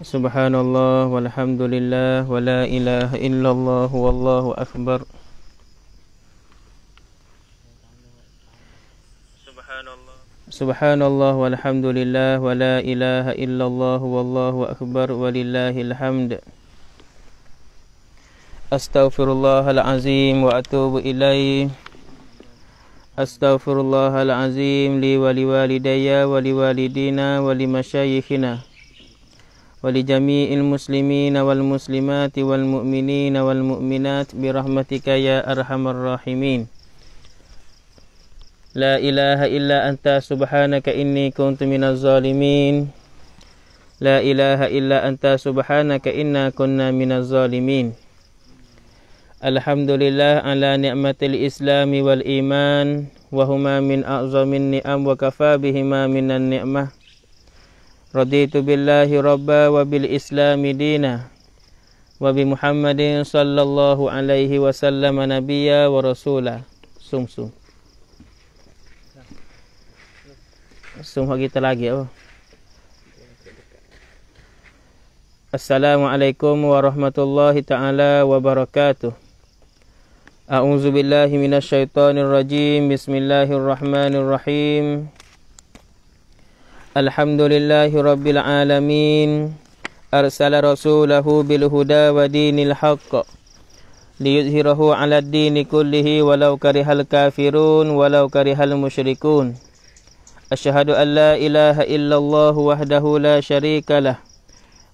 Subhanallah walhamdulillah wa la ilaha illallah wallahu akbar Subhanallah Subhanallah, walhamdulillah wa la ilaha illallah wallahu akbar walillahil hamd Astaghfirullahal azim wa atubu ilaihi Astaghfirullahalazim li wali walidayya wali walidina wali masyayikhina wali jami'il muslimin wal muslimati wal mu'minin wal mu'minat bi rahmatika ya arhamar rahimin La ilaha illa anta subhanaka inni kuntu minaz zalimin La ilaha illa anta subhanaka inna kunna minaz zalimin Alhamdulillah ala ni'matil islami wal iman Wahuma min a'zamin ni'am wa kafabihima minan ni'mah Raditu billahi rabba wa bil islami dina Wa bi muhammadin sallallahu alaihi wa sallam nabiya wa rasula Sum sum Sum kita lagi apa? Assalamualaikum warahmatullahi taala wabarakatuh. A'udzu billahi minasy syaithanir rajim. Bismillahirrahmanirrahim. Alhamdulillahirabbil alamin. Arsala rasulahu bil huda wa dinil haqq. Liyuzhirahu 'alad dini kullihi walau karihal kafirun walau karihal musyrikun. Asyhadu an la ilaha illallah wahdahu la syarikalah.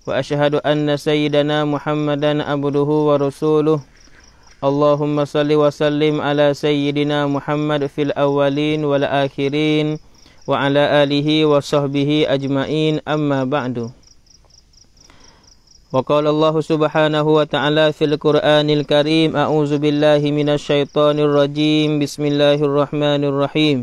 Wa asyhadu anna sayyidana Muhammadan abduhu wa rasuluhu. اللهم صل وسلم على سيدنا محمد في الأولين والآخرين وعلى آله وصحبه أجمعين أما بعد وقال الله سبحانه وتعالى في القرآن الكريم أعوذ بالله من الشيطان الرجيم بسم الله الرحمن الرحيم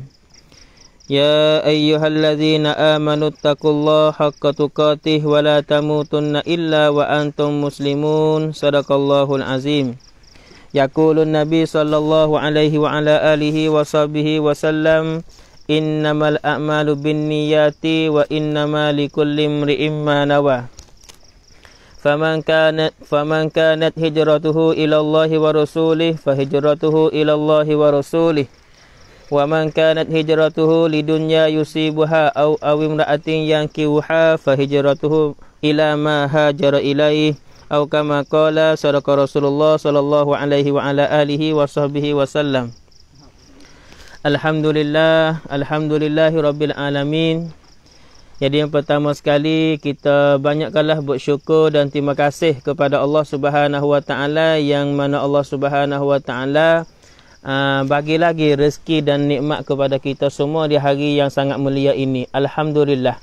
يا أيها الذين آمنوا اتقوا الله حق تقاته ولا تموتن إلا وأنتم مسلمون صدق الله العظيم يقول النبي صلى الله عليه وعلى آله وصحبه وسلم إنما الأعمال بالنيات وإنما لكل امرئ ما نوى فمن كانت فمن كانت هجرته إلى الله ورسوله فهجرته إلى الله ورسوله ومن كانت هجرته لدنيا يصيبها أو أو امرأة ينكوها فهجرته إلى ما هاجر إليه atau kama qala sadaqa Rasulullah sallallahu alaihi wa ala alihi wa wasallam Alhamdulillah alhamdulillahi rabbil alamin jadi yang pertama sekali kita banyakkanlah bersyukur dan terima kasih kepada Allah Subhanahu Wa Taala yang mana Allah Subhanahu Wa Taala ah, bagi lagi rezeki dan nikmat kepada kita semua di hari yang sangat mulia ini. Alhamdulillah.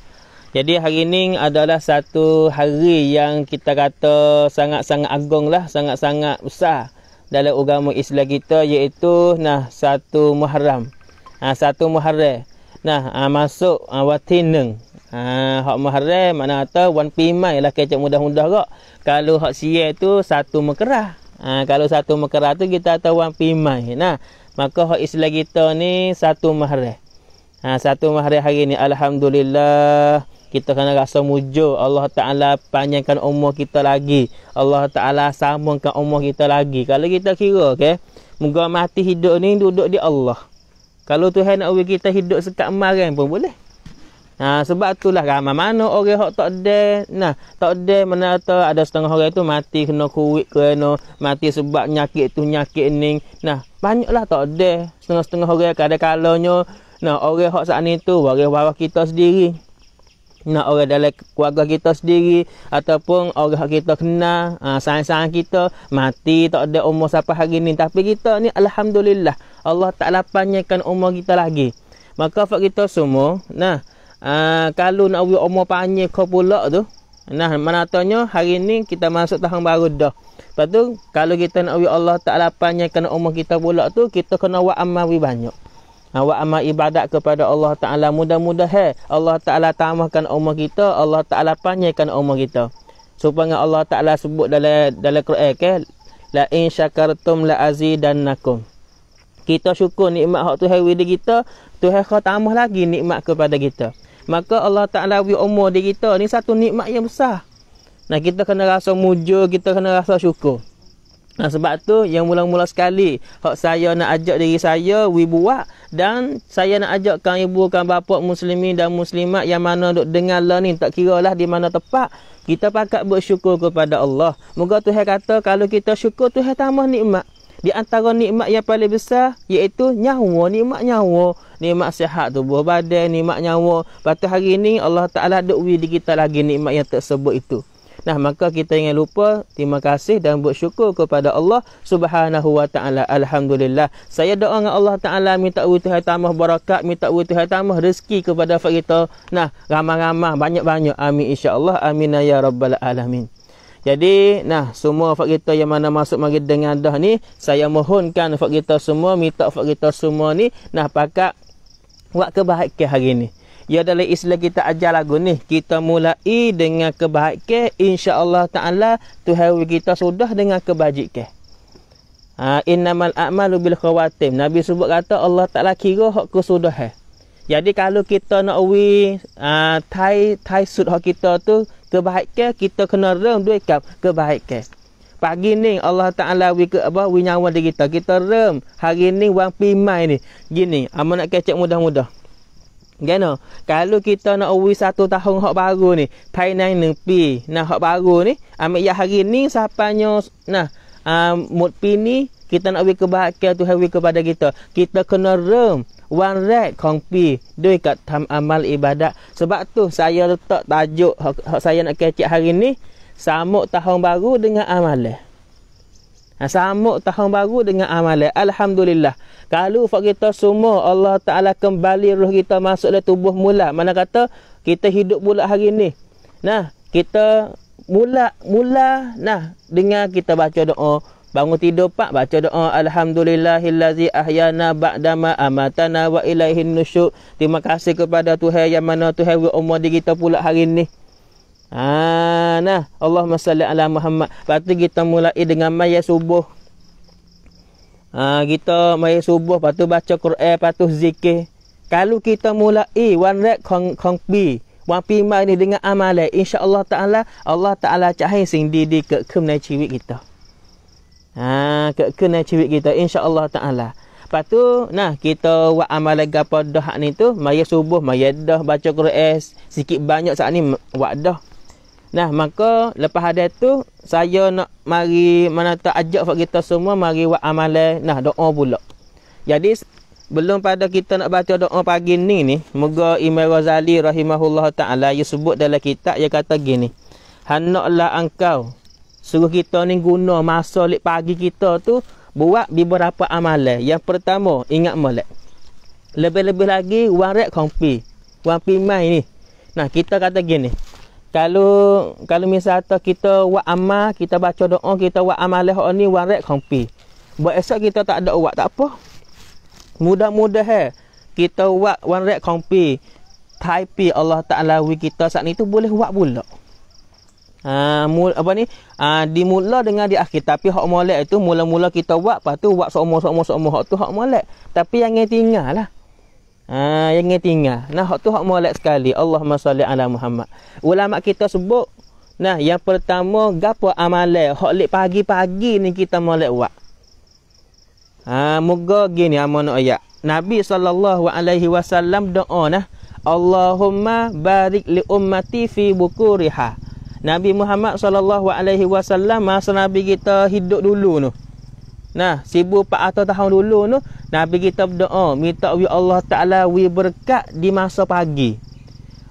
Jadi hari ini adalah satu hari yang kita kata sangat-sangat agung lah, sangat-sangat besar dalam agama Islam kita iaitu nah satu Muharram. Ha, satu Muharram. Nah, ha, masuk ha, ah Ha, hak Muharram mana kata wan pimai lah kecek mudah-mudah kok. Kalau hak sia tu satu mekerah. Ha, kalau satu mekerah tu kita kata wan pimai. Nah, maka hak Islam kita ni satu Muharram. Ha, satu Muharram hari ini. alhamdulillah kita kena rasa mujur Allah Ta'ala panjangkan umur kita lagi Allah Ta'ala samungkan umur kita lagi kalau kita kira okay, moga mati hidup ni duduk di Allah kalau tu nak beri kita hidup sekat kemarin pun boleh Ha, sebab itulah ramai mana orang yang tak ada nah, tak ada mana tahu ada setengah orang itu mati kena kuit kena mati sebab nyakit tu nyakit ni nah banyaklah tak ada setengah-setengah orang kadang-kadang nah, orang yang saat ni tu orang bawah kita sendiri nak orang dalam keluarga kita sendiri ataupun orang kita kenal ha, sayang-sayang kita mati tak ada umur siapa hari ni tapi kita ni Alhamdulillah Allah tak lapangkan umur kita lagi maka fak kita semua nah uh, kalau nak buat umur panjang kau pula tu nah mana tanya hari ni kita masuk tahun baru dah lepas tu kalau kita nak buat Allah tak lapangkan umur kita pula tu kita kena buat amal banyak ha, buat amal ibadat kepada Allah Ta'ala mudah mudah he. Allah Ta'ala tamahkan umur kita Allah Ta'ala panjangkan umur kita supaya Allah Ta'ala sebut dalam dalam Quran ke la in syakartum la azidannakum kita syukur nikmat hak Tuhan wida kita Tuhan kau tambah lagi nikmat kepada kita maka Allah Ta'ala wida umur diri kita ni satu nikmat yang besar nah kita kena rasa mujur kita kena rasa syukur Nah, ha, sebab tu yang mula-mula sekali hak saya nak ajak diri saya wi buat dan saya nak ajak kang ibu kang bapak muslimin dan muslimat yang mana duk dengar lah ni tak lah di mana tempat kita pakat bersyukur kepada Allah. Moga Tuhan kata kalau kita syukur Tuhan tambah nikmat. Di antara nikmat yang paling besar iaitu nyawa, nikmat nyawa, nikmat sihat tubuh badan, nikmat nyawa. Patut hari ini Allah Taala duk wi di kita lagi nikmat yang tersebut itu. Nah maka kita ingin lupa terima kasih dan bersyukur kepada Allah Subhanahu wa taala. Alhamdulillah. Saya doa dengan Allah taala minta wutihai tambah barakat, minta wutihai tambah rezeki kepada fak kita. Nah ramai-ramai banyak-banyak. Amin insya-Allah. Amin ya rabbal alamin. Jadi, nah semua fak kita yang mana masuk mari dengan dah ni, saya mohonkan fak kita semua, minta fak kita semua ni, nah pakak buat kebahagiaan hari ni ya dalam Islam kita ajar lagu ni kita mulai dengan kebaikan insyaallah taala Tuhan kita sudah dengan kebajikan ha innamal a'malu bil khawatim nabi sebut kata Allah taala kira hak kesudahan jadi kalau kita nak we ha, uh, tai tai sud hak kita tu kebaikan kita kena rem dua kap kebaikan pagi ni Allah Taala we ke apa we nyawa diri kita kita rem hari ni wang pimai ni gini amanak kecek mudah-mudah Gano, kan kalau kita nak awi satu tahun hak baru ni, pai nai nepi. Nah hak baru ni, ambil ya hari ni sapanya nah um, mood pini kita nak uwi kebahagiaan tu hari kepada kita. Kita kena rem wan rat kong pi doi kat tam amal ibadat. Sebab tu saya letak tajuk hak, hak saya nak kecik hari ni, samuk tahun baru dengan amalah. Nah, ha, sama tahun baru dengan amalan. Alhamdulillah. Kalau fak kita semua Allah Ta'ala kembali roh kita masuk dalam tubuh mula. Mana kata kita hidup pula hari ini. Nah, kita mula mula nah dengan kita baca doa bangun tidur pak baca doa alhamdulillahillazi ahyana ba'dama amatana wa ilaihin nusyur terima kasih kepada tuhan yang mana tuhan beri umur kita pula hari ini Ah, nah Allah salli ala Muhammad. Pastu kita mulai dengan mayat subuh. Ha kita mayat subuh Patut baca Quran Patut zikir. Kalau kita mulai wan rek kong kong pi wan pi mai ni dengan amale. insya-Allah taala Allah taala cahai sing di di ke kem nai ciwik kita. Ha ke kem nai ciwik kita insya-Allah taala. Patut, nah kita buat amale gapo dah ni tu mayat subuh mayat dah baca Quran zikir banyak saat ni buat dah. Nah, maka lepas ada tu saya nak mari mana tak ajak buat kita semua mari buat amalan nah doa pula. Jadi belum pada kita nak baca doa pagi ni ni, moga Imam Ghazali rahimahullah taala dia sebut dalam kitab dia kata gini. Hanaklah engkau suruh kita ni guna masa lek pagi kita tu buat beberapa amalan. Yang pertama, ingat molek. Lebih-lebih lagi warak kompi. Wang mai ni. Nah, kita kata gini kalau kalau misalnya kita buat amal, kita baca doa, kita buat amal leh ni warak kompi. Buat esok kita tak ada buat tak apa. Mudah-mudah eh kita buat warak kompi. Taipi Allah Taala wi kita saat ni tu boleh buat pula. Ha, mul, apa ni? Ha, dimula dengan di akhir tapi hak molek itu mula-mula kita buat lepas tu buat semua semua semua hak tu hak molek. Tapi yang yang tinggal lah. Ha, yang tinggal. Nah, hak tu hak molek sekali. Allahumma salli ala Muhammad. Ulama kita sebut nah yang pertama gapo amalan hak lek pagi-pagi ni kita molek buat. Ha, moga gini amanah ayat. Nabi sallallahu alaihi wasallam doa nah. Allahumma barik li ummati fi bukuriha. Nabi Muhammad sallallahu alaihi wasallam masa Nabi kita hidup dulu tu. No. Nah, sibuk Pak Atau tahun dulu tu, Nabi kita berdoa, minta wi Allah Ta'ala wi berkat di masa pagi.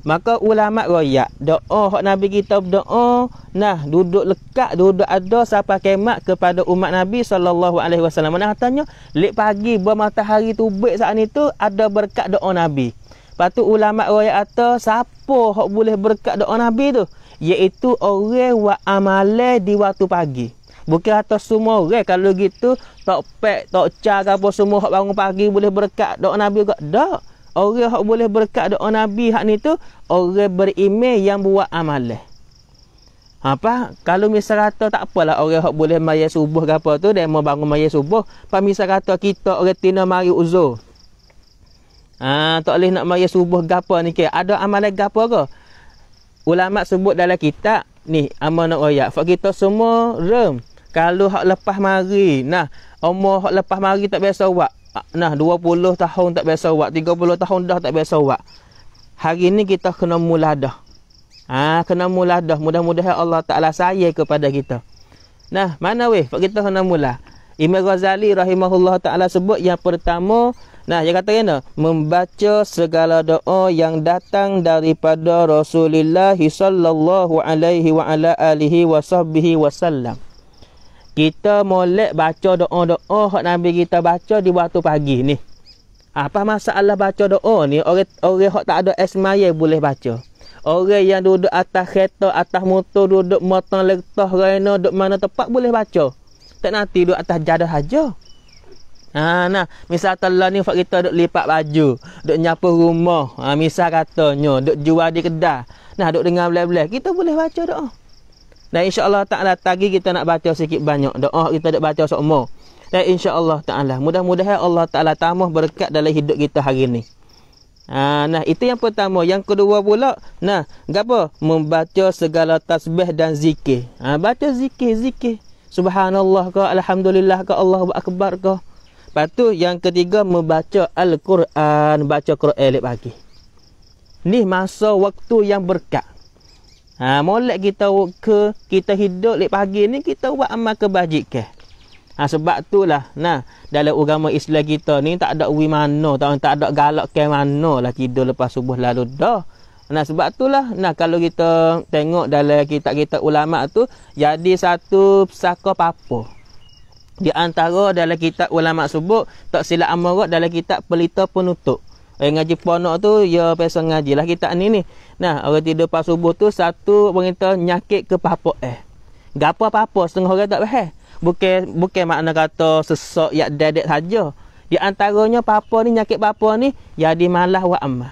Maka ulama royak, doa hak Nabi kita berdoa, nah duduk lekat, duduk ada sampai kemak kepada umat Nabi sallallahu alaihi wasallam. Mana katanya, lek pagi buah matahari tubik saat itu ada berkat doa Nabi. Patu ulama royak kata, siapa hak boleh berkat doa Nabi tu? Iaitu orang wa amale di waktu pagi. Bukan atas semua orang eh. kalau gitu tok pek, tok car apa semua hak bangun pagi boleh berkat doa Nabi juga. Tak. Orang hak boleh berkat doa Nabi hak ni tu orang beriman yang buat amalan. Ha, apa? Kalau misal kata tak apalah orang hak boleh maya subuh ke apa tu dan mau bangun maya subuh, pak misal kata kita orang tina mari uzur. Ah, ha, tak boleh nak maya subuh gapo ni ke? Ada amalan gapo ke? Ulama sebut dalam kitab ni amanah oyak. Fak kita semua rem. Kalau hak lepas mari, nah, umur hak lepas mari tak biasa buat. Nah, 20 tahun tak biasa buat, 30 tahun dah tak biasa buat. Hari ni kita kena mula dah. Ha, kena mula dah. Mudah-mudahan Allah Taala sayang kepada kita. Nah, mana weh pak kita kena mula? Imam Ghazali rahimahullah taala sebut yang pertama, nah dia kata kena membaca segala doa yang datang daripada Rasulullah sallallahu alaihi wasallam kita molek baca doa-doa hak Nabi kita baca di waktu pagi ni. Apa masalah baca doa ni? Orang-orang hak tak ada esmaye boleh baca. Orang yang duduk atas kereta, atas motor, duduk motor letah raina, duduk mana tempat boleh baca. Tak nanti duduk atas jadah saja. Ha, nah, misal telah ni fak kita duduk lipat baju, duduk nyapu rumah, ha, misal katanya, duduk jual di kedai. Nah, duduk dengar belah-belah, kita boleh baca doa. Dan insya-Allah taala tagih kita nak baca sikit banyak doa oh, kita nak baca semua. Dan insya-Allah taala mudah-mudahan Allah taala tambah berkat dalam hidup kita hari ini. Ha, nah itu yang pertama, yang kedua pula. Nah, gapo? Membaca segala tasbih dan zikir. Ha, baca zikir, zikir. Subhanallah ke, alhamdulillah ke, Allahu akbar ke. Lepas tu yang ketiga membaca Al-Quran, baca Quran pagi. Ni masa waktu yang berkat. Ha molek kita ke kita hidup lek pagi ni kita buat amal kebajikan. Ha sebab itulah nah dalam agama Islam kita ni tak ada wi mana tak, ada galak ke mana lah tidur lepas subuh lalu dah. Nah sebab itulah nah kalau kita tengok dalam kitab kita ulama tu jadi satu pesaka apa. Di antara dalam kitab ulama subuh tak silap amarat dalam kitab pelita penutup. Orang eh, ngaji ponok tu ya biasa ngaji lah kita ni ni. Nah, orang tidur pas subuh tu satu berita nyakit ke papa eh. Gak apa-apa setengah orang tak faham. Bukan bukan makna kata sesok yak dedek saja. Di antaranya papa ni nyakit papa ni jadi malah wa amma.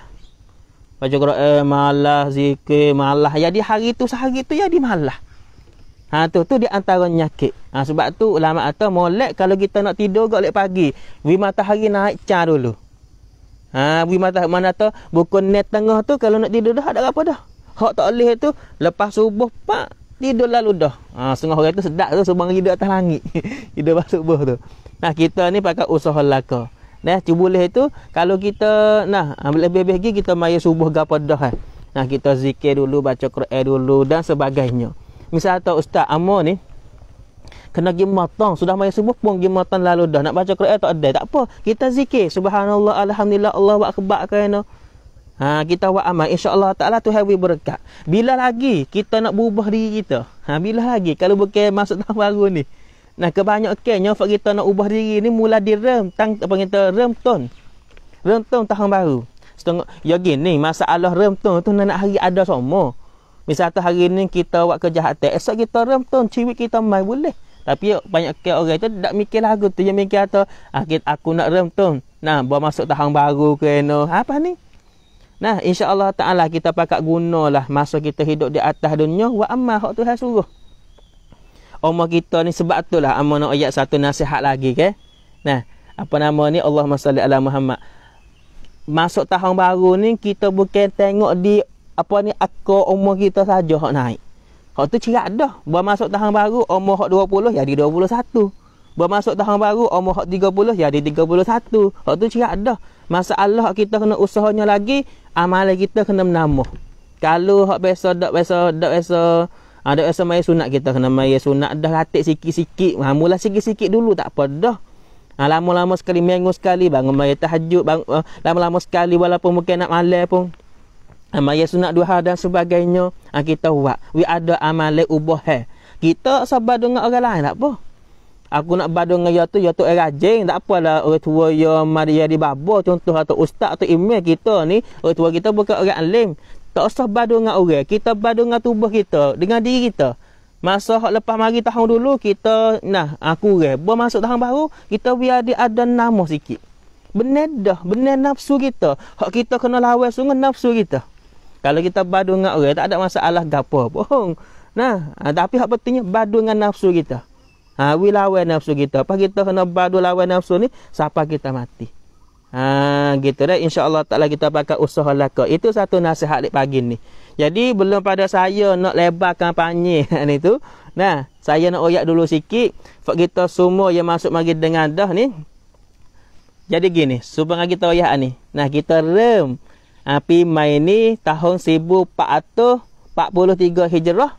Baca Quran eh, malah zikir malah. Jadi hari tu sehari tu jadi malah. Ha tu tu di antara nyakit. Ha, sebab tu ulama kata molek kalau kita nak tidur gak lek pagi, wi matahari naik cah dulu. Ha bui mata mana tu Buku net tengah tu kalau nak tidur dah ada apa dah. Hak tak boleh tu lepas subuh pak tidur lalu dah. Ha setengah hari tu sedap tu subang tidur atas langit. tidur pas subuh tu. Nah kita ni pakai usaha laka. Nah cuba boleh tu kalau kita nah ambil ha, lebih lagi kita mai subuh gapo dah. Ha. Nah kita zikir dulu baca Quran dulu dan sebagainya. Misal tu ustaz Amo ni kena pergi matang sudah main subuh pun pergi matang lalu dah nak baca Quran tak ada tak apa kita zikir subhanallah alhamdulillah Allah buat kebak kena ha, kita buat amal insyaAllah ta'ala tu hewi berkat bila lagi kita nak berubah diri kita ha, bila lagi kalau bukan masuk tahun baru ni nah kebanyakannya kan okay, kita nak ubah diri ni mula di rem tang apa kita rem ton rem ton tahun baru setengah ya gini masalah rem ton tu nak hari ada semua Misal tu hari ini kita buat kejahatan, esok kita rem tu, ciwi kita mai boleh. Tapi banyak ke orang tu tak mikir lagu tu. Dia mikir kata, ah, aku nak rem tu. Nah, buat masuk tahun baru ke no. Apa ni? Nah, insya Allah ta'ala kita pakat gunalah masa kita hidup di atas dunia. Wa amma hak Tuhan suruh. Umar kita ni sebab tu lah. Amma nak ayat satu nasihat lagi ke. Nah, apa nama ni? Allahumma salli ala Muhammad. Masuk tahun baru ni kita bukan tengok di apa ni akar umur kita saja hak naik. Hak tu cerat dah. Buat masuk tahun baru, umur hak 20, jadi 21. Buat masuk tahun baru, umur hak 30, jadi 31. Hak tu cerat dah. Masalah kita kena usahanya lagi, amalan kita kena menambah. Kalau hak biasa, dak biasa, dak biasa, ada ah, ha, biasa main sunat kita kena main sunat dah ratik sikit-sikit. Ha, mula sikit-sikit dulu, tak apa dah. Ha, lama-lama sekali, minggu sekali, bangun main tahajud, bangun, lama-lama sekali, walaupun mungkin nak malam pun amal ah, yang sunat duha dan sebagainya ha, kita buat we ada amal ubah kita sabar dengan orang lain tak apa aku nak badu dengan ya tu ya tu eh, rajin tak apalah orang tua ya Maria ya di babo contoh atau ustaz atau imam kita ni orang tua kita bukan orang alim tak usah badu dengan orang kita badu dengan tubuh kita dengan diri kita masa lepas mari tahun dulu kita nah aku ah, re buat masuk tahun baru kita biar dia ada nama sikit benar dah benar nafsu kita hak kita kena lawas sungguh nafsu kita kalau kita badu dengan orang tak ada masalah gapo pun. Nah, ah, tapi hak pentingnya badu dengan nafsu kita. Ha we lawan nafsu kita. Apa kita kena badu lawan nafsu ni siapa kita mati. Ha gitu dah insyaallah taklah kita pakai usaha laka. Itu satu nasihat di pagi ni. Jadi belum pada saya nak lebarkan panyi ni tu. Nah, saya nak oyak dulu sikit. Sebab kita semua yang masuk mari dengan dah ni. Jadi gini, supaya kita oyak ni. Nah, kita rem. Ha, pi mai ni tahun 1443 Hijrah.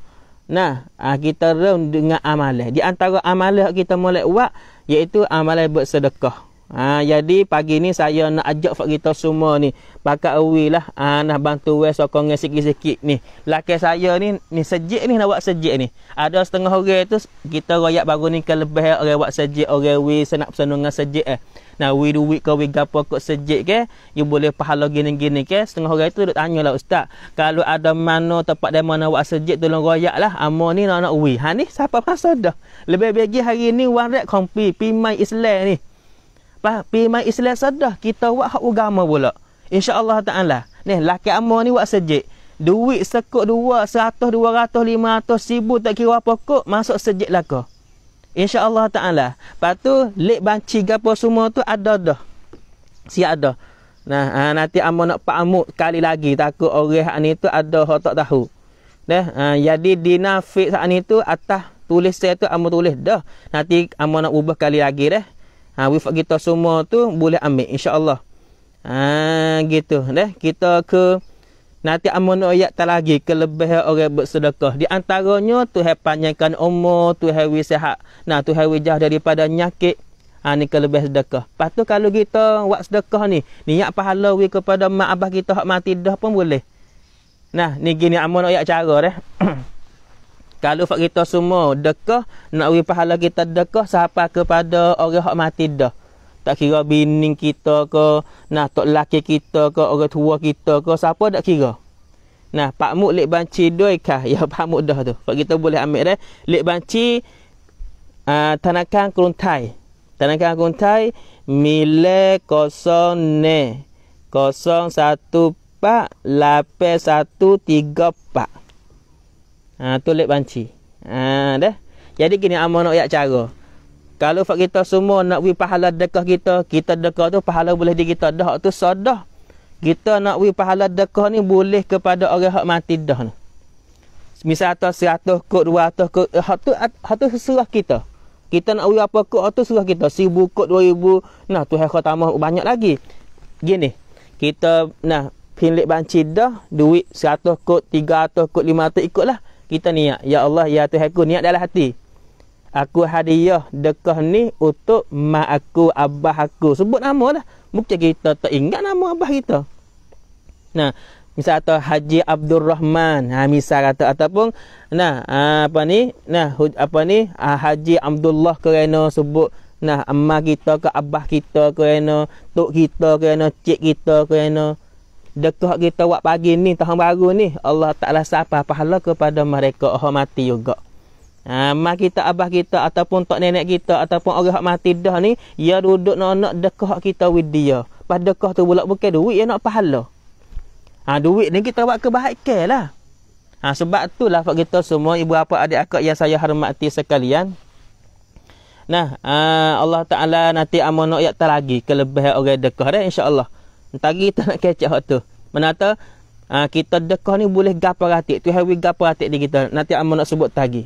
Nah, ha, kita rem dengan amalan. Di antara amalan kita mulai buat iaitu amalan bersedekah. Ha, jadi pagi ni saya nak ajak fak kita semua ni pakak awi lah ha, ah, nak bantu we sokong sikit-sikit ni. Laki saya ni ni sejik ni nak buat sejik ni. Ada setengah orang tu kita royak baru ni ke lebih orang buat sejik orang we senap senungan sejik eh. Nah, we duit ke we gapo kok sejik ke, you boleh pahala gini-gini ke. Setengah orang itu duk tanyalah ustaz. Kalau ada mana tempat dia mana awak sejik tolong royak lah. Amo ni nak nak we. Ha ni siapa pasal dah. Lebih bagi hari ni warak kompi pimai Islam ni. Pa pimai Islam sedah kita buat hak agama pula. Insya-Allah taala. Ni laki amo ni buat sejik. Duit sekok dua, seratus, dua ratus, lima ratus, sibu tak kira apa kok, masuk sejik lah kau. InsyaAllah ta'ala. Lepas tu, lek banci gapo semua tu ada dah. Siap ada. Nah, ha, nanti amu nak pak amu sekali lagi. Takut orang ni tu ada yang tak tahu. Dah ha, ah, jadi dinafik saat ni tu atas tulis saya tu amu tulis dah. Nanti amu nak ubah kali lagi dah. Ha, wifat kita semua tu boleh ambil. InsyaAllah. Ha, gitu. deh kita ke... Nanti amun ayat tak lagi kelebihan orang bersedekah. Di antaranya Tuhan panjangkan umur, Tuhan wi sehat. Nah, tu wi jauh daripada nyakit. Ha ni kelebihan sedekah. Pastu kalau kita buat sedekah ni, niat pahala wi kepada mak abah kita hak mati dah pun boleh. Nah, ni gini amun ayat cara deh. kalau fak kita semua dekah nak wi pahala kita dekah sampai kepada orang hak mati dah tak kira bini kita ke, nah tok laki kita ke, orang tua kita ke, siapa tak kira. Nah, Pak Muk lek banci doi kah? Ya Pak Muk dah tu. Pak kita boleh ambil dah. Lek banci a uh, tanakan kruntai. Tanakan kruntai mile kosong ne. Kosong satu pak, lape satu tiga pak. Ha, tu lek banci. Ha, dah. Jadi kini amanok yak cara. Kalau fak kita semua nak wi pahala dekah kita, kita dekah tu pahala boleh di kita dah tu sadah. Kita nak wi pahala dekah ni boleh kepada orang hak mati dah ni. Misal atas 100 kot, 200 kot, eh, hak tu hak tu serah kita. Kita nak wi apa kot tu serah kita. 1000 kot, 2000. Nah, tu Tuhan khatamah banyak lagi. Gini, kita nah pinlik banci dah duit 100 kot, 300 kot, 500 ikutlah. Kita niat, ya Allah, ya Tuhan aku niat dalam hati aku hadiah dekah ni untuk mak aku, abah aku. Sebut nama lah. Mungkin kita tak ingat nama abah kita. Nah, misal atau Haji Abdul Rahman. Ha, misal kata ataupun nah ha, apa ni? Nah, apa ni? Ha, Haji Abdullah kerana sebut nah emak kita ke abah kita kerana tok kita kerana cik kita kerana dekah kita buat pagi ni tahun baru ni Allah taklah siapa pahala kepada mereka orang mati juga. Ha, mak kita, abah kita ataupun tok nenek kita ataupun orang yang mati dah ni, ia duduk nak nak dekah kita with dia. Pas dekah tu pula bukan duit yang nak pahala. Ha, duit ni kita buat kebaikan lah. Ha, sebab tu lah kita semua ibu apa adik akak yang saya hormati sekalian. Nah, uh, Allah Ta'ala nanti amanah yang tak lagi kelebihan orang dekah dah insyaAllah. Nanti kita nak kecoh tu. Menata, uh, kita dekah ni boleh gapa ratik. Tu hewi gapa ratik di kita. Nanti amanah sebut tagi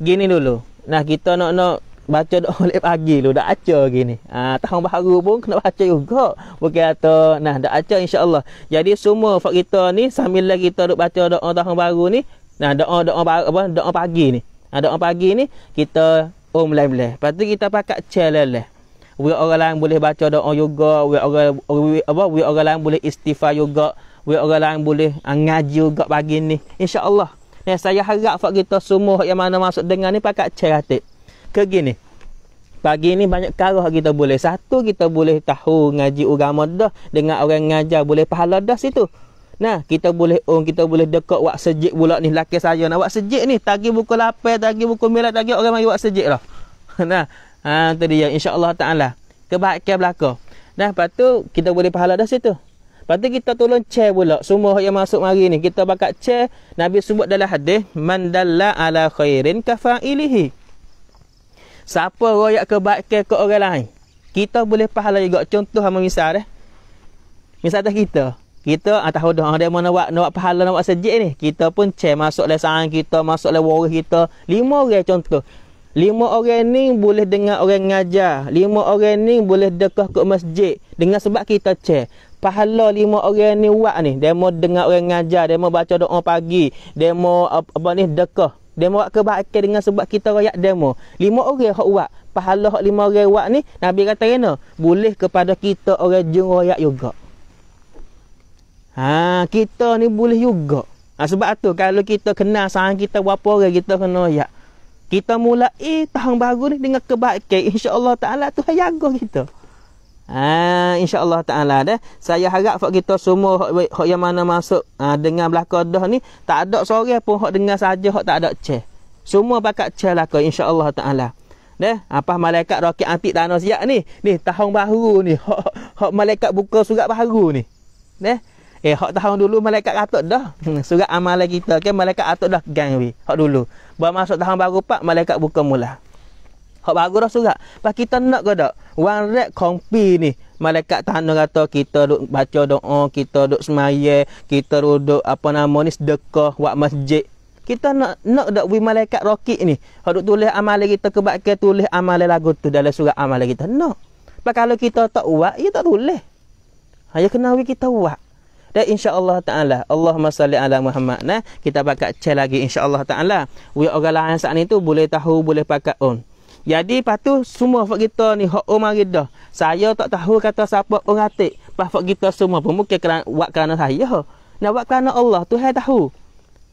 gini dulu. Nah kita nak nak baca doa oleh pagi dulu. Dah aca gini. Ah ha, tahun baru pun kena baca juga. Bukan kata nah dah aca insya-Allah. Jadi semua fak kita ni sambil kita duk baca doa tahun baru ni, nah doa doa apa doa pagi ni. Ha, doa pagi ni kita om oh, lain-lain. Lepas tu kita pakat celele. We orang lain boleh baca doa juga, we orang we, apa we orang lain boleh istighfar juga, we orang lain boleh ah, ngaji juga pagi ni. Insya-Allah. Yang saya harap Fak kita semua yang mana masuk dengar ni pakat ceratik. Ke gini. Pagi ni banyak karuh kita boleh. Satu kita boleh tahu ngaji agama dah. Dengan orang ngajar boleh pahala dah situ. Nah, kita boleh on, oh, kita boleh dekat wak sejik pula ni. Laki saya nak wak sejik ni. Tagi buku lapai, tagi buku milat, tagi orang mari wak sejik lah. nah, ha, tu dia. InsyaAllah ta'ala. Kebaikan belakang. Nah, lepas kita boleh pahala dah situ. Lepas tu kita tolong cek pula semua yang masuk mari ni. Kita bakat cek Nabi sebut dalam hadis man dalla ala khairin kafa'ilihi. Siapa royak kebaikan ke orang lain? Kita boleh pahala juga contoh sama misal eh. Misal atas kita. Kita atas ah, dah ah, dia mana buat nak pahala nak buat sejik ni. Kita pun cek masuk dalam sang kita, masuk dalam waris kita. Lima orang contoh. Lima orang ni boleh dengar orang ngajar. Lima orang ni boleh dekat ke masjid. Dengan sebab kita cek pahala lima orang ni buat ni demo dengar orang ngajar demo baca doa pagi demo apa ni dekah demo buat kebaikan dengan sebab kita rakyat demo lima orang hak buat pahala hak lima orang buat ni nabi kata kena boleh kepada kita orang jeng rakyat juga ha kita ni boleh juga ha, sebab tu kalau kita kena, sang kita berapa orang kita kena ya kita mulai eh, tahun baru ni dengan kebaikan insyaallah taala tu jaga kita Ha, InsyaAllah ta'ala dah. Saya harap hak kita semua hok hok yang mana masuk ha, dengan belakang dah ni. Tak ada sore pun hak dengar saja hak tak ada ceh. Semua bakat ceh lah kau insyaAllah ta'ala. Dah apa malaikat rakyat antik tanah siap ni? Ni, tahun baru ni. Hak, hak malaikat buka surat baru ni. Dah eh, hak tahun dulu malaikat katuk dah. Hmm, surat amalan kita kan, malaikat katuk dah gang ni. Hak dulu. Bermasuk tahun baru pak, malaikat buka mula. Hak baru dah surat. Pas kita nak ke tak? Wang rek kompi ni. Malaikat tanah kata kita duk baca doa, kita duk semaya, kita duduk apa nama ni sedekah buat masjid. Kita nak nak dak wi malaikat rokit ni. Hak duk tulis amal kita kebakke tulis amal lagu tu dalam surat amal kita. Nak. Pak kalau kita tak buat, ia ya tak tulis. Hanya kena wi kita buat. Dan insya-Allah taala Allahumma salli ala Muhammad nah kita pakat cek lagi insya-Allah taala. Wi orang lain saat ni tu boleh tahu boleh pakat on. Oh. Jadi lepas tu semua fak kita ni hak umar kita. Saya tak tahu kata siapa orang atik. Pas fak kita semua pun mungkin kerana buat kerana saya. Nak buat kerana Allah tu hai tahu.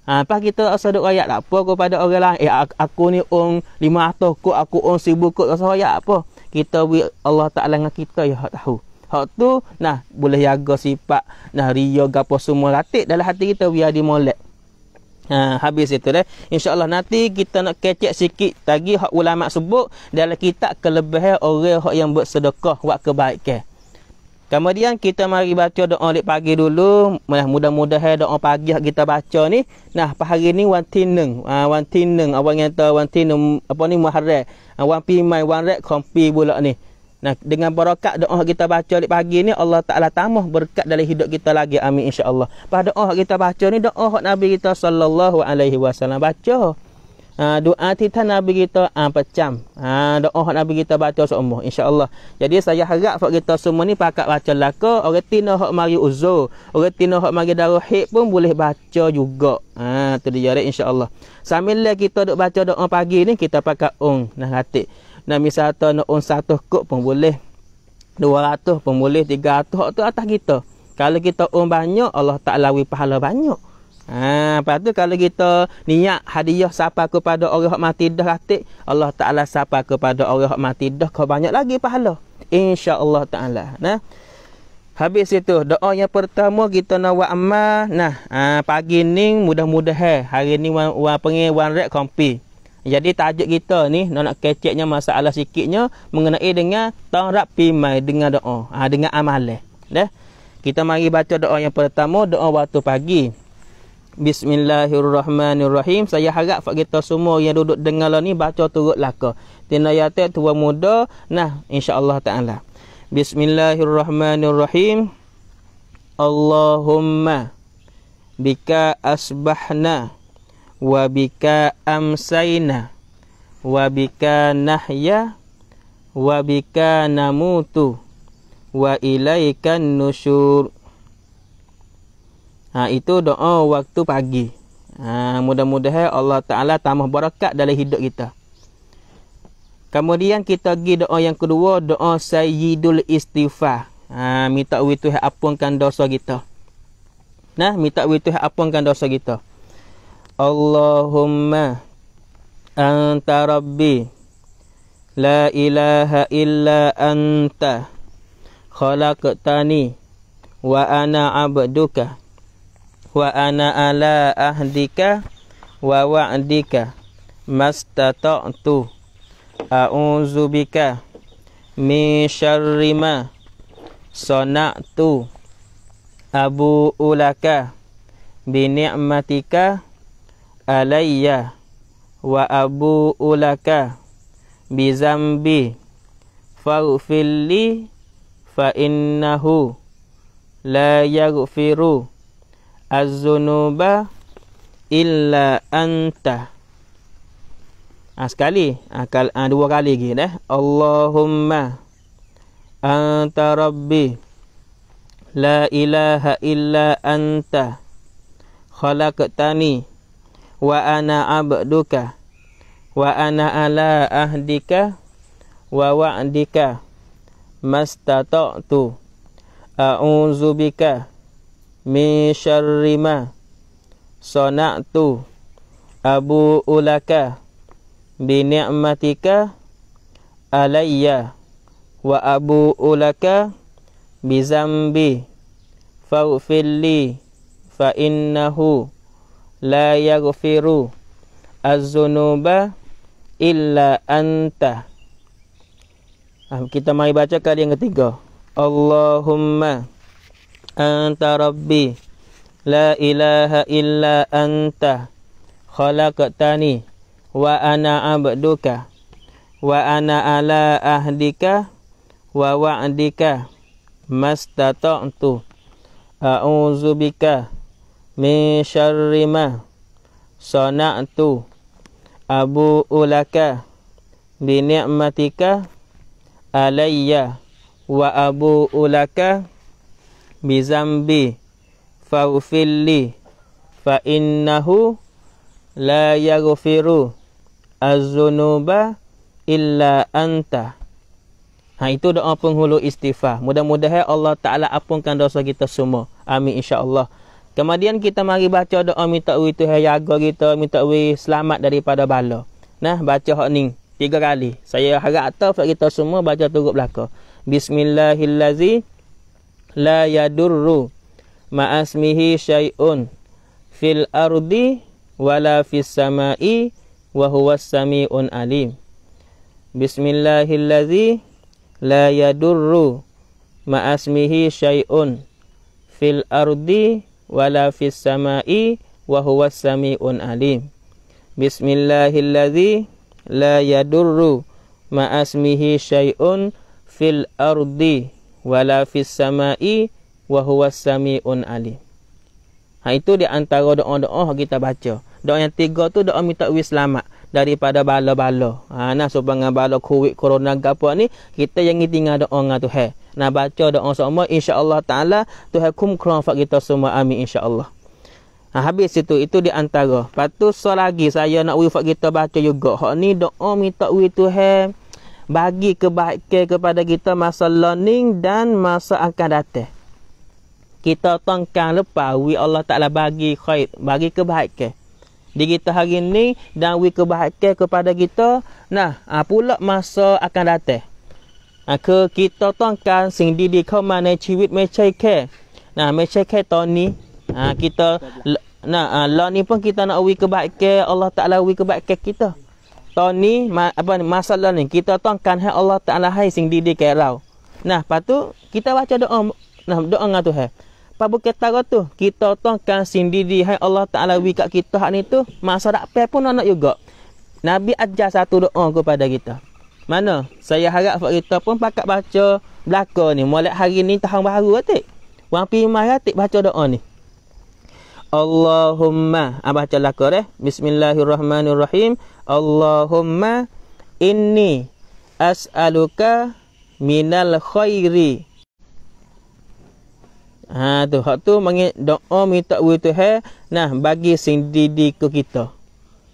Ha, lepas kita rasa duk rakyat tak lah apa kepada orang lain. Eh aku ni orang lima atas kot. Aku orang sibuk kot rasa rakyat lah apa. Kita beri Allah Ta'ala dengan kita ya hak tahu. Hak tu nah boleh jaga sifat nah ria gapo semua latik dalam hati kita biar dia Ha, habis itu dah. Allah nanti kita nak kecek sikit lagi hak ulama sebut dalam kitab kelebihan orang hak yang buat sedekah buat kebaikan. Kemudian kita mari baca doa lep pagi dulu. Mudah-mudahan doa pagi yang kita baca ni. Nah, pagi ni wan tineng. Uh, wan tineng. Awang yang tahu wan tineng. Apa ni muharrak. Uh, ha, wan pimai, wan rek kompi pula ni. Nah, dengan berokat doa kita baca di pagi ni Allah Taala tambah berkat dalam hidup kita lagi. Amin insya-Allah. Pada doa kita baca ni doa Nabi kita sallallahu alaihi wasallam baca. Ha, doa kita Nabi kita ha, pecam. Ha, doa Nabi kita baca seumur. InsyaAllah. Jadi saya harap fok kita semua ni pakat baca laku, Orang tina hak mari uzur. Orang tina hak mari daruhik pun boleh baca juga. Ha, tu dia insyaAllah. Sambil kita duk baca doa pagi ni, kita pakat ung. Nah, hati. Dan misal tu nak on satu kot pun boleh. Dua ratus pun boleh. Tiga ratus tu atas kita. Kalau kita on banyak, Allah tak lawi pahala banyak. Ha, lepas tu kalau kita niat hadiah siapa kepada orang yang mati dah hati Allah Ta'ala siapa kepada orang yang mati dah, kau banyak lagi pahala. Insya Allah Ta'ala. Nah. Habis itu, doa yang pertama kita nak buat amal. Nah, ha, pagi ni mudah-mudahan. Hari ni orang pengen, orang rek kompi. Jadi tajuk kita ni nak keceknya masalah sikitnya mengenai dengan tarab pimai dengan doa, ha, dengan amalan. Dah. Kita mari baca doa yang pertama, doa waktu pagi. Bismillahirrahmanirrahim. Saya harap fak kita semua yang duduk dengar lah ni baca turut laka. Tinayat tua muda, nah insyaallah taala. Bismillahirrahmanirrahim. Allahumma bika asbahna wabika amsayna wabika nahya wabika namutu wa ilaikan nusyur ha, itu doa waktu pagi ha, mudah-mudahan Allah Ta'ala tamah barakat dalam hidup kita kemudian kita pergi doa yang kedua doa sayyidul istighfar ha, minta witu apungkan dosa kita nah minta witu apungkan dosa kita Allahumma anta rabbi la ilaha illa anta khalaqtani wa ana abduka wa ana ala ahdika wa wa'dika mastata'tu a'udzu bika min syarri abu ulaka bi ni'matika alayya wa abu ulaka bi zambi faghfirli fa innahu la yaghfiru az-zunuba illa anta ha, sekali ha, dua kali lagi dah allahumma anta rabbi la ilaha illa anta khalaqtani wa ana abduka wa ana ala ahdika wa wa'dika mastata'tu a'udzu bika min syarri ma sana'tu abu ulaka bi ni'matika alayya wa abu ulaka bi zambi fa'fil li fa innahu la yaghfiru az-zunuba illa anta. Ah, kita mari baca kali yang ketiga. Allahumma anta rabbi la ilaha illa anta khalaqtani wa ana abduka wa ana ala ahdika wa wa'dika mastata'tu a'udzu bika min syarri ma sana'tu abu ulaka bi ni'matika alayya wa abu ulaka bi zambi fa'ufilli fa innahu la yaghfiru az-zunuba illa anta Ha itu doa penghulu istighfar. Mudah-mudahan Allah Taala ampunkan dosa kita semua. Amin insya-Allah. Kemudian kita mari baca doa minta wi Tuhan jaga kita, minta wi selamat daripada bala. Nah, baca hak ni tiga kali. Saya harap tau kita semua baca turut belaka. Bismillahillazi la yadurru ma'asmihi syai'un fil ardi wala fis sama'i wa huwas sami'un alim. Bismillahillazi la yadurru ma'asmihi syai'un fil ardi ولا في السماء وهو السميع العليم بسم الله الذي لا يضر مع اسمه شيء في الارض ولا في السماء وهو السميع العليم ha itu di antara doa-doa kita baca doa yang tiga tu doa minta wis selamat daripada bala-bala. Ha, nah, supaya dengan bala COVID, corona, gapa ni, kita yang tinggal doa dengan Tuhan. Nah baca doa semua, insya-Allah taala Tuhan kum kelompok kita semua amin insya-Allah. Ha, habis itu itu di antara. Patut so lagi saya nak wifat kita baca juga. Hak ni doa minta wi Tuhan bagi kebaikan kepada kita masa learning dan masa akan datang. Kita tongkang lepas wi Allah Taala bagi khair, bagi kebaikan. Di kita hari ni dan wi kebaikan kepada kita nah ha, pula masa akan datang. คือกิตต้องการสิ่งดีๆเข้ามาในชีวิตไม่ใช่แค่นะไม่ใช่แค่ตอนนี้อ่กิตนะอ่าลอนี้พวกกิตนะอวิกบะแกอัลลอฮฺตะลาอวิกบะแกกิตตอนนี้มาอะมาสัลลนี่กิตต้องการให้อัลลอฮฺตะลาให้สิ่งดีๆแก่เรานะปัตุกิตวาจะดองนะดองอะตุเฮปะบุกเกตาก็ตุกิตต้องการสิ่งดีๆให้อัลลอฮฺตะลาวิกะกิตฮะนี่ตุมาสระเปพุนอนอยู่ก็นบีอัจจาสัตุดองกูพัดกิต mana? Saya harap Pak Rita pun pakat baca belaka ni. Mulai hari ni tahun baru atik. Wang Pimah atik baca doa ni. Allahumma. Ah, baca belaka eh. Bismillahirrahmanirrahim. Allahumma ini as'aluka minal khairi. Ha tu, hak tu mangi doa minta wui tu he, nah bagi sing didi ke kita.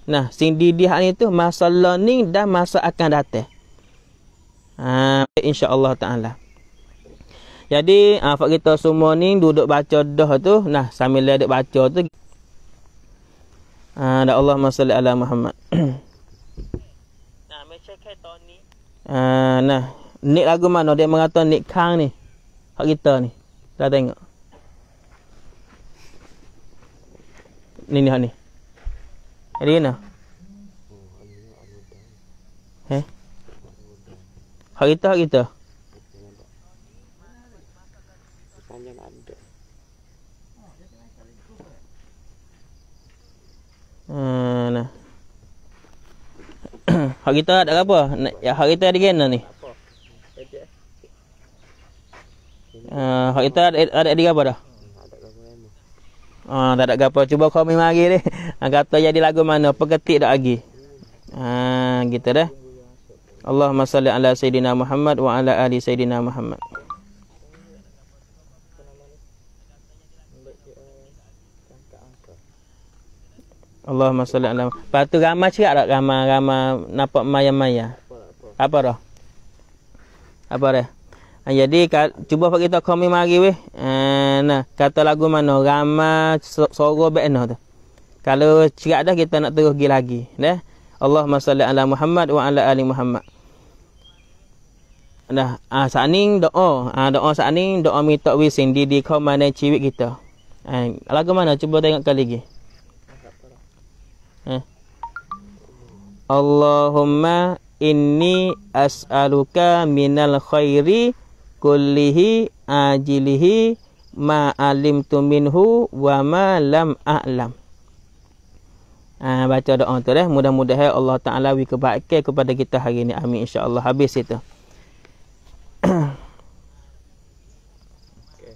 Nah, sing didi hak ni tu masa learning dah masa akan datang. Ha, InsyaAllah ta'ala. Jadi, ha, Fak kita semua ni duduk baca dah tu. Nah, sambil duduk baca tu. Ah, ha, Allah masya Allah Muhammad. nah, macam kata ni. Ah, nah. Nik lagu mana dia mengatakan Nik Kang ni. Fak kita ni. Kita tengok. Ni ni hak ni. Ini nah. Harita kita. Sepanjang ada. Hmm, nah. harita ada apa? Ya harita di mana ni? Uh, ah, harita ada, ada di apa dah? Ah, tak ada apa Cuba kau mari mari ni. kata jadi lagu mana? Pegetik tak lagi. Ah, gitu deh Allahumma salli ala Sayyidina Muhammad wa ala ali Sayyidina Muhammad. Allahumma salli ala Lepas tu ramah cakap tak ramah Ramah nampak maya-maya Apa dah? Apa dah? Ha, jadi cuba bagi tahu kami mari weh. Ha, nah, kata lagu mana ramah sorok bekno tu. Kalau cakap dah kita nak terus pergi lagi, dah. Allahumma salli ala Muhammad wa ala ali Muhammad. Nah, ah saat ni doa, oh, ah doa saat doa minta wisin di di kau mana ciwik kita. Eh, lagu mana cuba tengok kali lagi. Eh. Allahumma inni as'aluka minal khairi kullihi ajilihi ma alimtu minhu wa ma lam a'lam uh, baca doa tu eh. Mudah-mudahan Allah Ta'ala wi kebaikan kepada kita hari ini. Amin insya-Allah habis itu. okay.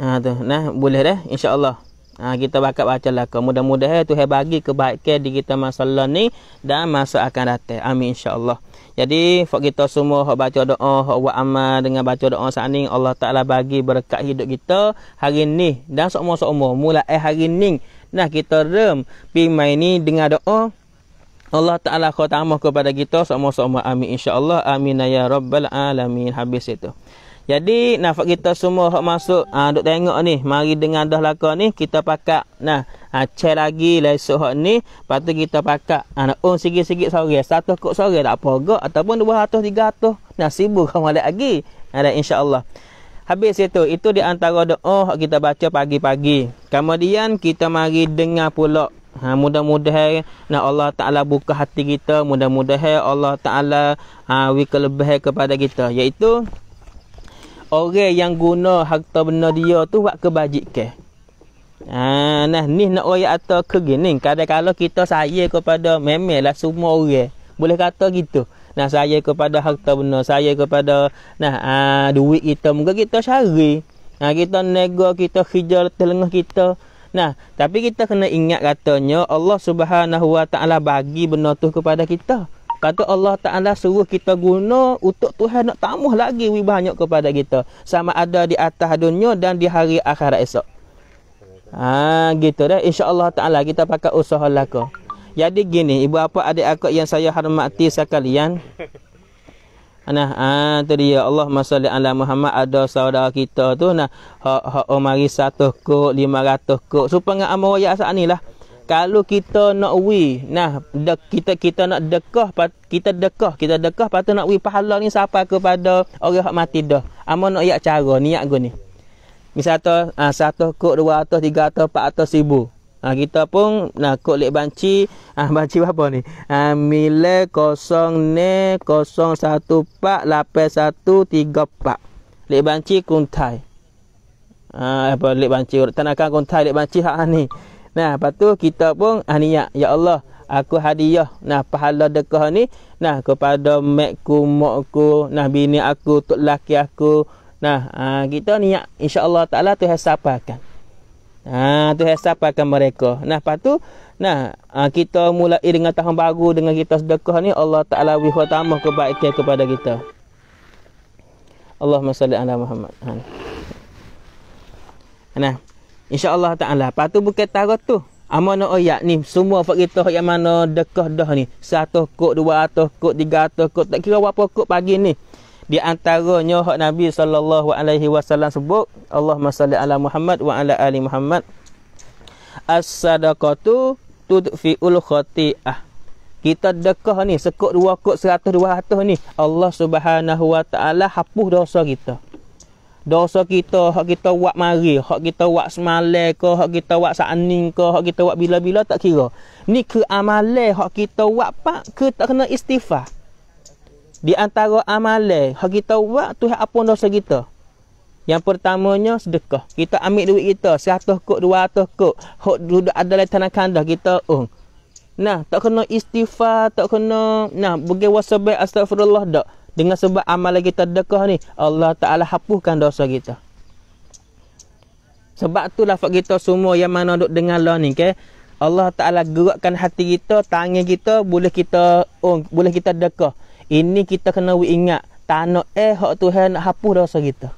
Ah, tu nah boleh dah insya-Allah. Ha, kita bakat baca lah. Mudah-mudahan Tuhan bagi kebaikan di kita masa lalu ni. Dan masa akan datang. Amin insyaAllah. Jadi, fok kita semua hok baca doa, hok buat amal dengan baca doa saat ini. Allah Ta'ala bagi berkat hidup kita hari ini. Dan semua semua Mula eh hari ini. Nah, kita rem pimai ni dengan doa. Allah Ta'ala khutamah kepada kita semua semua. Amin insyaAllah. Amin ya Rabbal Alamin. Habis itu. Jadi nafak kita semua hok masuk ah ha, duk tengok ni mari dengan dah laka ni kita pakak nah ah, ha, cek lagi lesok hok ni patu kita pakak ah ha, on sikit-sikit sore satu kok sore tak apa gak ataupun 200 300 nah sibuk kau balik lagi ada insyaallah habis itu itu di antara doa hok kita baca pagi-pagi kemudian kita mari dengar pula Ha, mudah-mudahan nah Allah Ta'ala buka hati kita Mudah-mudahan Allah Ta'ala ha, ah, Wika lebih kepada kita Iaitu orang yang guna harta benda dia tu buat kebajikan. Ha, nah ni nak oi atau ke gini kadang-kadang kita saya kepada memelah semua orang boleh kata gitu nah saya kepada harta benda saya kepada nah ha, duit kita muka kita cari ha, kita nego kita hijal telengah kita nah tapi kita kena ingat katanya Allah Subhanahu Wa Taala bagi benda tu kepada kita kata Allah Ta'ala suruh kita guna untuk Tuhan nak tamuh lagi lebih banyak kepada kita sama ada di atas dunia dan di hari akhirat esok ha, gitu dah insyaAllah Ta'ala kita pakai usaha laku jadi gini ibu apa adik aku yang saya hormati sekalian Nah, ah, tu dia Allah masalli ala Muhammad ada saudara kita tu nah hak hak umari oh, satu kok 500 kok supaya amoya saat inilah lah kalau kita nak wi nah de, kita kita nak dekah kita dekah kita dekah patut nak wi pahala ni sampai kepada orang hak mati dah amo nak yak cara niat gua ni misal tu ah satu kok 200 300 400 ribu Ha, kita pun nak kok lek banci ah ha, banci apa ni ha, ah, mile kosong ne kosong satu pak lapan satu tiga pak lek banci kuntai ah ha, apa lek banci tanakan kuntai lek banci hak ni Nah, lepas tu kita pun ah, niat, ya Allah, aku hadiah nah pahala dekah ni nah kepada makku, makku, nah bini aku, tu laki aku. Nah, ah, kita niat insya-Allah Taala Tuhan sapakan. Ah, Tuhan sapakan mereka. Nah, lepas tu Nah, ah, kita mulai eh, dengan tahun baru dengan kita sedekah ni Allah Taala wih tambah kebaikan kepada kita. Allahumma salli ala Muhammad. Nah. InsyaAllah ta'ala. Lepas tu bukit tarot tu. Amana oyak ni. Semua fak kita yang mana dekah dah ni. Satu kot, dua atas kot, tiga atas kot. Tak kira apa kot pagi ni. Di antaranya hak Nabi SAW sebut. Allahumma salli ala Muhammad wa ala ali Muhammad. As-sadaqatu tudfi'ul khati'ah. Kita dekah ni. Sekut dua kot, seratus dua atas ni. Allah Subhanahu Wa Taala hapus dosa kita dosa kita hak kita buat mari hak kita buat semalam ke hak kita buat saning ke hak kita buat bila-bila tak kira ni ke amale hak kita buat pak ke tak kena istighfar di antara amale hak kita buat tu apa dosa kita yang pertamanya sedekah kita ambil duit kita 100 kok 200 kok hak duduk adalah tanah kandah kita ung nah tak kena istighfar tak kena nah bagi wasabi astagfirullah dak dengan sebab amal kita dekah ni Allah Ta'ala hapuskan dosa kita Sebab tu lafak kita semua yang mana duk dengar lah ni okay? Allah Ta'ala gerakkan hati kita Tangan kita boleh kita oh, Boleh kita dekah Ini kita kena ingat Tanah eh hak Tuhan nak hapus dosa kita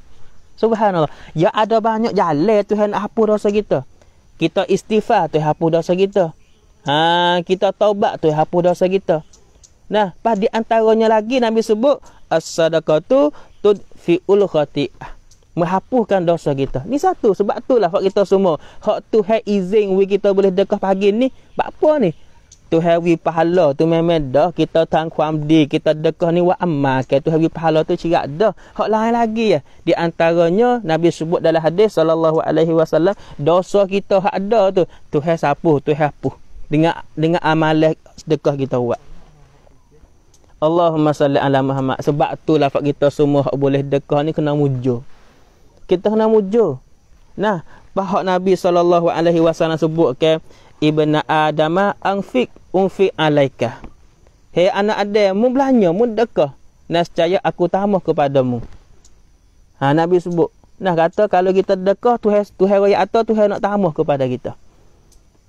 Subhanallah Ya ada banyak jalan Tuhan nak hapus dosa kita Kita istighfar Tuhan hapus dosa kita ha, Kita taubat Tuhan hapus dosa kita Nah, pas di antaranya lagi Nabi sebut as-sadaqah tu tudfiul khati'ah. Menghapuskan dosa kita. Ni satu sebab itulah hak kita semua. Hak tu hai izin we kita boleh dekah pagi ni. Bak apa ni? Tu hai pahala tu memang dah kita tang kuam di kita dekah ni wa amal tu hai pahala tu cirak dah. Hak lain lagi ya. Di antaranya Nabi sebut dalam hadis sallallahu alaihi wasallam dosa kita hak ada tu tu hai sapu tu hai apu dengan dengan amal sedekah kita buat. Allahumma salli ala Muhammad. Sebab tu lah lafaz kita semua hak boleh dekah ni kena mujur. Kita kena mujur. Nah, bahak Nabi saw. alaihi wasallam sebut ke Ibn Adam angfik unfi alaika. Hei anak Adam, mu belanya, mu dekah. Nascaya aku tamah kepadamu. Ha, Nabi sebut. Nah kata kalau kita dekah Tuhan Tuhan raya atau Tuhan nak tamah kepada kita.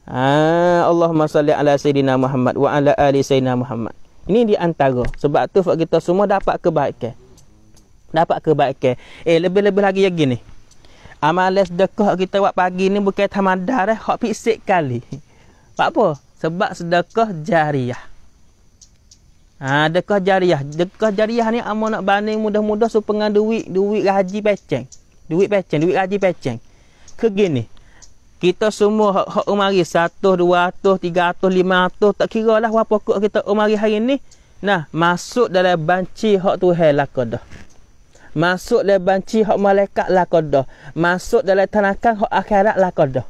Ah Allahumma salli ala sayyidina Muhammad wa ala ali sayyidina Muhammad. Ini di antara sebab tu buat kita semua dapat kebaikan. Dapat kebaikan. Eh lebih-lebih lagi yang gini. Amalan sedekah kita buat pagi ni bukan tamadah dah, hak fisik kali. Apa apa? Sebab sedekah jariah. Ha, dekah jariah. Dekah jariah ni amal nak banding mudah-mudah supaya dengan duit, duit raji peceng. Duit peceng, duit raji peceng. Ke gini. Kita semua hak-hak umari 100, 200, 300, 500 tak kira lah apa pokok kita umari hari ni. Nah, masuk dalam banci hak Tuhan lah kada. Masuk dalam banci hak malaikat lah kada. Masuk dalam tanakan hak akhirat lah kada.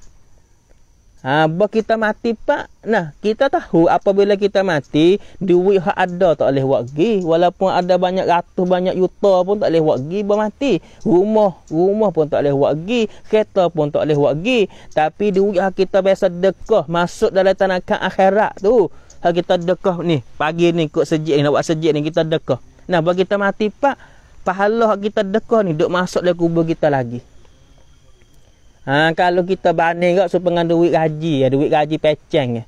Ha, kita mati pak. Nah, kita tahu apabila kita mati, duit hak ada tak boleh buat pergi. Walaupun ada banyak ratus, banyak juta pun tak boleh buat pergi bermati. Rumah, rumah pun tak boleh buat pergi. Kereta pun tak boleh buat pergi. Tapi duit hak kita biasa dekah masuk dalam tanah akhirat tu. Hak kita dekah ni. Pagi ni kot sejik ni, nak buat sejik ni, kita dekah. Nah, bila kita mati pak. Pahala hak kita dekah ni, duk masuk dalam kubur kita lagi. Ha, kalau kita banding kat supaya dengan duit gaji, ya, duit gaji peceng. Ya.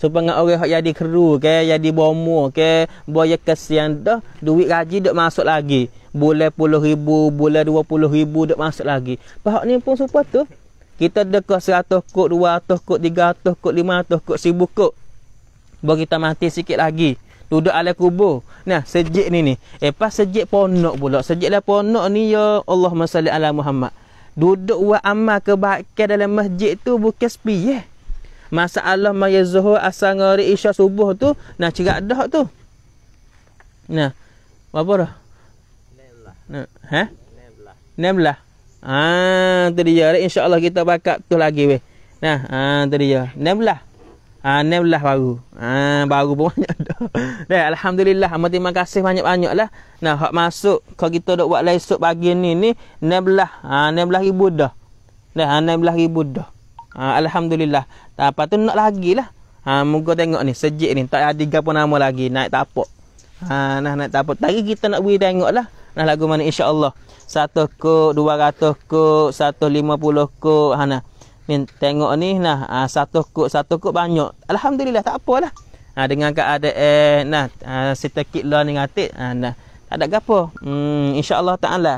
Supaya dengan orang yang jadi keru, ke, jadi bomo, ke, buaya kesian, dah, duit gaji tak masuk lagi. Boleh puluh ribu, boleh dua puluh ribu tak masuk lagi. Pahak ni pun supaya tu. Kita dekat seratus kot, dua ratus kot, tiga ratus kot, lima ratus kot, seribu kot. Buat kita mati sikit lagi. Duduk ala kubur. Nah, sejik ni ni. Eh, pas sejik ponok pula. Sejik lah ponok ni, ya Allah masalah ala Muhammad duduk buat amal kebaikan dalam masjid tu bukan sepi ye. Eh? Masalah maya zuhur asal ngari isya subuh tu nak cerak dah tu. Nah. Apa dah? Nah, ha? lah, Ah, tu dia. Insya-Allah kita bakat tu lagi weh. Nah, ah tu dia. lah Uh, baru uh, Baru pun banyak dah Alhamdulillah Amat terima kasih banyak-banyak lah Nah, hak masuk Kalau kita dah buat esok pagi ni ni lah, Nebelah lah ribu dah Dah, uh, ah, ribu dah uh, Alhamdulillah Apa tu nak lagi lah Ha, Muka tengok ni Sejik ni Tak ada apa nama lagi Naik tapak ha, Nah, naik tapak Tapi kita nak beri tengok lah Nah, lagu mana insyaAllah Satu kot Dua ratus kot Satu lima puluh kot Ha, nah. Ni tengok ni nah ha, satu kok satu kok banyak. Alhamdulillah tak apalah. Ha dengan keadaan eh, nah ha, ah, setakit lah ni ngatik ha, nah tak ada gapo. Hmm insya-Allah taala.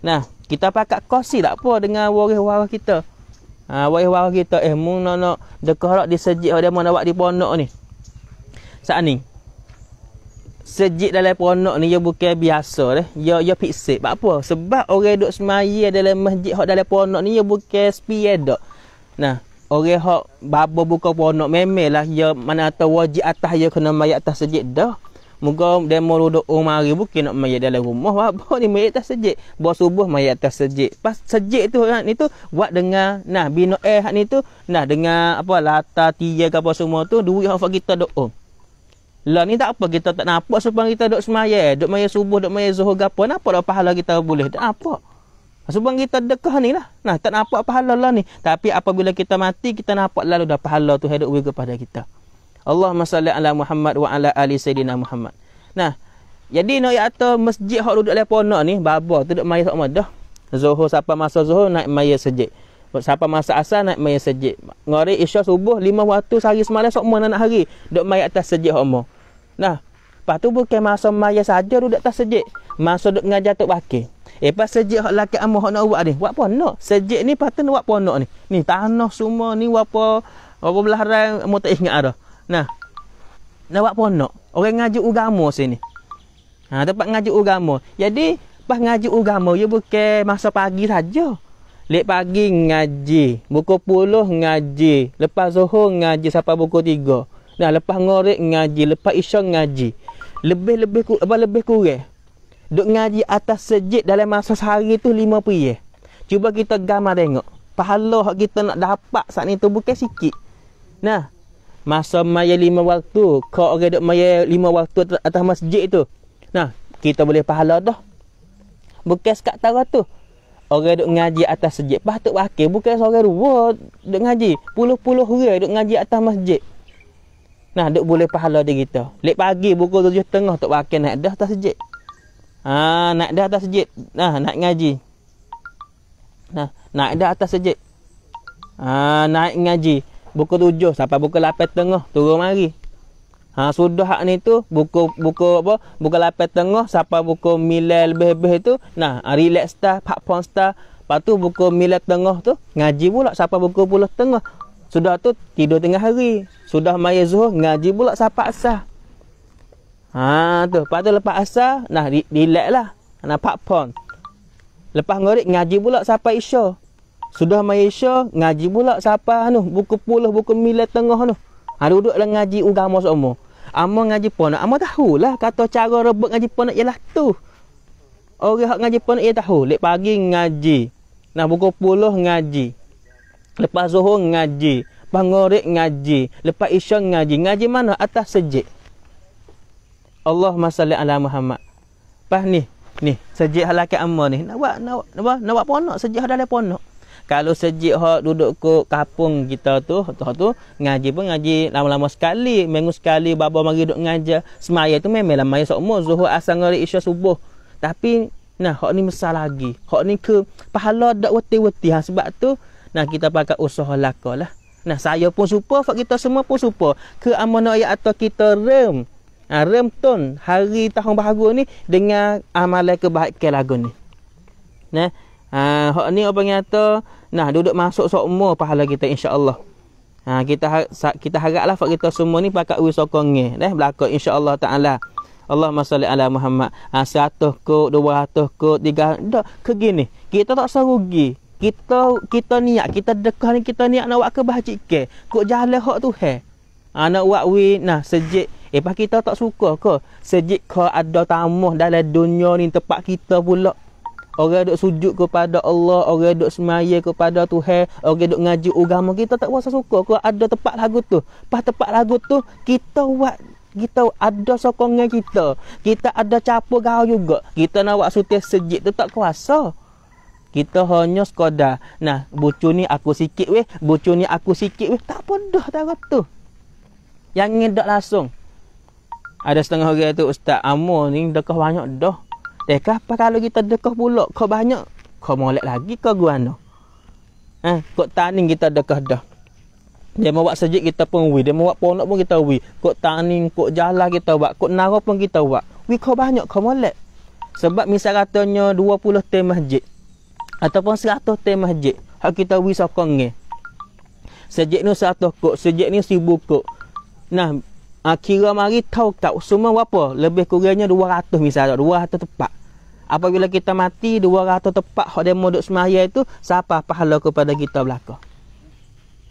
Nah, kita pakat kosi tak apa dengan waris-waris kita. Ha waris-waris kita eh mung nak nak dekah rak disejik dia mau nak di pondok ni. Saat ni. Sejik dalam pondok ni ia ya bukan biasa deh. Ya ya fiksit. Apa? Sebab orang duk semai dalam masjid hok dalam pondok ni ia ya bukan spier Nah, orang hok babo buka ponok memelah ya mana atau wajib atas ya kena mai atas sejik dah. Moga demo duduk umari bukan nak mai dalam rumah babo ni mai atas sejik. Buat subuh mai atas sejik. Pas sejik tu orang ni tu buat dengan nah bino eh hak ni tu nah dengan apa lata tiga ke apa semua tu duit hok kita doa. Oh. Lah ni tak apa kita tak nampak sepanjang kita dok semaya, dok maya subuh, dok maya zuhur gapo, napa dah pahala kita boleh? Tak apa bang kita dekah ni lah. Nah, tak nampak pahala lah ni. Tapi apabila kita mati, kita nampak lalu dah pahala tu hidup we kepada kita. Allah salli ala Muhammad wa ala ali sayyidina Muhammad. Nah, jadi nak no, ya atas masjid hak duduk lepo nak ni, baba tu duduk mai sama dah. Zohor siapa masa zohor naik mai sejik. Siapa masa asal naik mai sejik. Ngari isya subuh lima waktu sehari semalam sok mana nak hari duduk mai atas sejik hak Nah, lepas tu bukan masa mai saja duduk atas sejik. Masa duduk ngajar tu wakil. Eh pas sejik hak lelaki amah hak nak buat ni. Buat apa nak? Sejik ni patut buat apa nak ni? Ni tanah semua ni apa apa belah rang mau tak ingat dah. Nah. Nak buat apa nak? Orang ngaji agama sini. Ha tempat ngaji agama. Jadi pas ngaji agama ya bukan masa pagi saja. Lek pagi ngaji, buku puluh ngaji, lepas zuhur ngaji sampai buku tiga. Nah, lepas ngorek ngaji, lepas isyak ngaji. Lebih-lebih ku apa lebih kurang? duk ngaji atas sejid dalam masa sehari tu lima piyah. Cuba kita gamar tengok. Pahala hak kita nak dapat saat ni tu bukan sikit. Nah, masa maya lima waktu, kau orang duk maya lima waktu atas masjid tu. Nah, kita boleh pahala dah. Bukan sekat tara tu. Orang duk ngaji atas sejid. Patut wakil. Bukan seorang dua duk ngaji. Puluh-puluh orang duk ngaji atas masjid. Nah, duk boleh pahala dia kita. Lepas pagi, pukul tujuh tengah tak wakil naik dah atas sejid. Ah nak dah atas sejet. Nah, nak ngaji. Nah, nak dah atas sejet. Ah naik ngaji. Buku 7 sampai buku 8 tengah turun mari. Ha sudah hak ni tu buku buku apa buku 8 tengah sampai buku 9 lebih-lebih tu nah ah, relax star pak pon star lepas tu buku 9 tengah tu ngaji pula sampai buku puluh tengah sudah tu tidur tengah hari sudah mai zuhur ngaji pula sampai asar Ha tu, lepas tu lepas asar, nah relax lah. Nampak pon. Lepas ngorik ngaji pula sampai isya. Sudah mai isya, ngaji pula sampai anu buku puluh buku mila tengah anu. Ha duduk lah ngaji agama semua. Amo ngaji pon, amo tahulah kata cara rebut ngaji pon ialah tu. Orang hak ngaji pon ia tahu. Lepas pagi ngaji. Nah buku puluh ngaji. Lepas zuhur ngaji. Pangorik ngaji. Lepas isya ngaji. Ngaji mana? Atas sejik. Allah masalli ala Muhammad. Pas ni, ni sejik halakat amma ni. Nak buat nak apa? Nak buat ponok sejik ha dalam Kalau sejik ha duduk ke kampung kita tu, tu tu ngaji pun ngaji lama-lama sekali, minggu sekali baba mari duduk ngajar. Semaya tu memang lama esok mo Zuhur asal ngari Isya subuh. Tapi nah hak ni mesal lagi. Hak ni ke pahala dak weti-weti ha sebab tu nah kita pakai usaha lakalah. Nah saya pun supa, fak kita semua pun supa. Ke amanah ayat atau kita rem. Ha, remton hari tahun baru ni dengan amalan kebaikan lagu ni. Nah, ha, hak ni apa nyata? Nah, duduk masuk semua pahala kita insya-Allah. Ha, kita ha, kita haraplah fak kita semua ni pakat wi sokong ni, belaka insya-Allah taala. Allahumma salli ala Muhammad. Ha, 100 kot, 200 kot, 300 dak ke gini. Kita tak serugi. Kita kita niat, kita dekah ni kita niat nak buat kebajikan. Kok jalan hak tu he. Ha, nak buat wi nah sejik Lepas eh, kita tak suka ke Sejik ke ada tamah dalam dunia ni tempat kita pula Orang duk sujud kepada Allah Orang duk semaya kepada Tuhan Orang duk ngaji agama Kita tak rasa suka ke ada tempat lagu tu Pas tempat lagu tu Kita buat kita ada sokongan kita kita ada capa gaul juga kita nak buat sutih sejik tu tak kuasa kita hanya sekadar nah bucu ni aku sikit weh bucu ni aku sikit weh tak pedah tak tu yang ngedak langsung ada setengah orang tu ustaz amur ni dekah banyak dah teka eh, apa kalau kita dekah pula kau banyak kau molek lagi kau guano ha kok taning kita dekah dah dia mau buat sejik kita pun wi dia mau buat pondok pun kita wi kok taning kok jalan kita buat kok naro pun kita buat wi kau banyak kau molek sebab misal katanya 20 tem masjid ataupun 100 tem masjid hak kita wi sokong ni sejik ni 100 kok sejik ni 1000 kok nah uh, kira mari tahu tak semua berapa lebih kurangnya 200 misalnya 200 tepat apabila kita mati 200 tepat hak demo duk semaya itu siapa pahala kepada kita belaka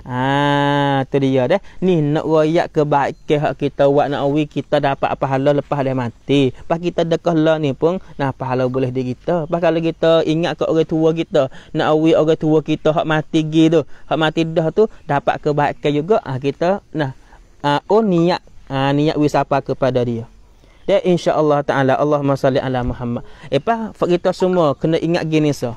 ah tu dia deh ni nak royak kebaikan hak kita buat nak awi kita dapat pahala lepas dia mati pas kita dekah lah ni pun nah pahala boleh di kita pas kalau kita ingat ke orang tua kita nak awi orang tua kita hak mati gitu hak mati dah tu dapat kebaikan juga ah kita nah Uh, oh niat uh, niat wisapa kepada dia. Dan insya-Allah taala Allahumma salli ala Muhammad. Apa eh, kita semua kena ingat gini so.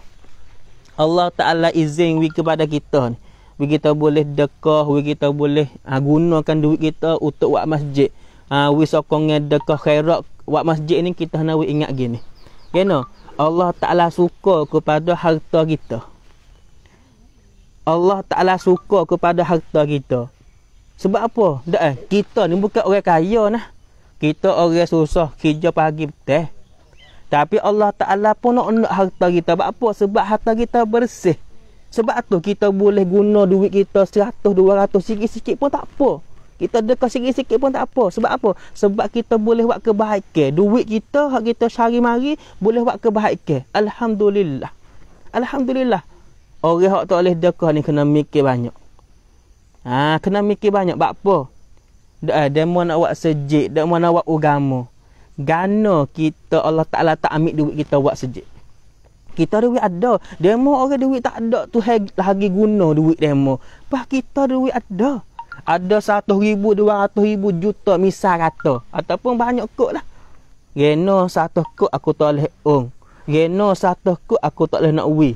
Allah taala izin wi kepada kita ni. Wi kita boleh dekah, wi kita boleh uh, gunakan duit kita untuk buat masjid. Ah uh, wi sokong dekah khairat buat masjid ni kita nak ingat gini. Kena ya, Allah taala suka kepada harta kita. Allah taala suka kepada harta kita. Sebab apa? Tak eh, kita ni bukan orang kaya nah. Kita orang susah, kerja pagi teh. Tapi Allah Taala pun nak nak harta kita. Sebab apa? Sebab harta kita bersih. Sebab tu kita boleh guna duit kita 100, 200 sikit-sikit pun tak apa. Kita dekat sikit-sikit pun tak apa. Sebab apa? Sebab kita boleh buat kebaikan. Duit kita hak kita sehari-hari boleh buat kebaikan. Alhamdulillah. Alhamdulillah. Orang hak tak boleh dekat ni kena mikir banyak. Ha, kena mikir banyak. Sebab apa? Dia, eh, dia mahu nak buat sejik. Dia mahu nak buat agama. Gana kita Allah Ta'ala tak ambil duit kita buat sejik. Kita duit ada. Dia mahu orang duit tak ada tu lagi guna duit dia mahu. Pas kita duit ada. Ada satu ribu, dua ratus ribu juta misal kata. Ataupun banyak kot lah. Reno satu kot aku tak boleh ong. Reno satu kot aku tak boleh nak uwi.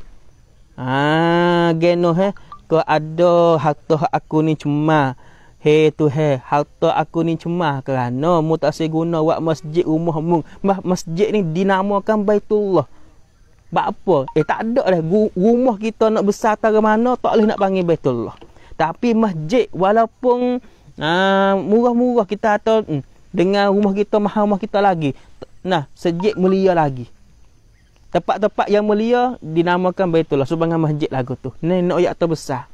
Ah, ha, geno heh. Maka ada harta aku ni cuma He tu he Harta aku ni cuma Kerana mu tak guna Buat masjid rumah mu Masjid ni dinamakan Baitullah Sebab apa? Eh tak ada lah Rumah kita nak besar Tara mana Tak boleh nak panggil Baitullah Tapi masjid Walaupun uh, Murah-murah kita atau hmm, Dengan rumah kita Mahal rumah kita lagi Nah, sejik mulia lagi. Tempat-tempat yang mulia dinamakan Baitullah Subangan Masjid lagu tu. Ni nak ayat besar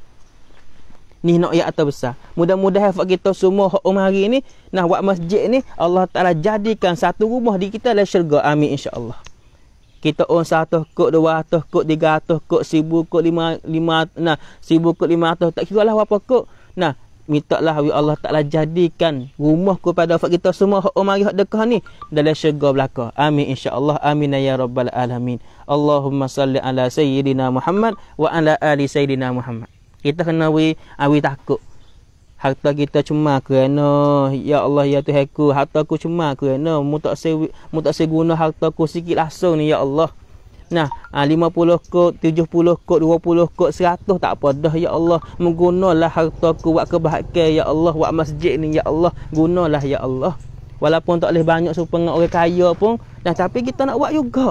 Ni nak ayat besar Mudah-mudahan hafak kita semua hak umur hari ni nah buat masjid ni Allah Taala jadikan satu rumah di kita dalam syurga. Amin insya-Allah. Kita on satu kot, dua ratus kot, tiga ratus kot, sibuk kot, lima, lima, nah, sibuk kot, lima ratus, tak kira lah apa kot. Nah, minta lah Allah taklah jadikan rumah kepada wafat kita semua hak umari hak dekah ni dalam syurga belaka amin insyaallah amin ya rabbal alamin Allahumma salli ala sayyidina Muhammad wa ala ali sayyidina Muhammad kita kena awi awi ah, takut harta kita cuma kerana ya Allah ya Tuhanku harta aku cuma kerana mu tak se mu tak se guna harta aku sikit langsung ni ya Allah Nah, 50 ah, kot, 70 kot, 20 kot, 100 tak apa dah ya Allah. Menggunalah harta ku buat kebahagiaan ya Allah, buat masjid ni ya Allah. Gunalah ya Allah. Walaupun tak boleh banyak supaya orang kaya pun, nah tapi kita nak buat juga.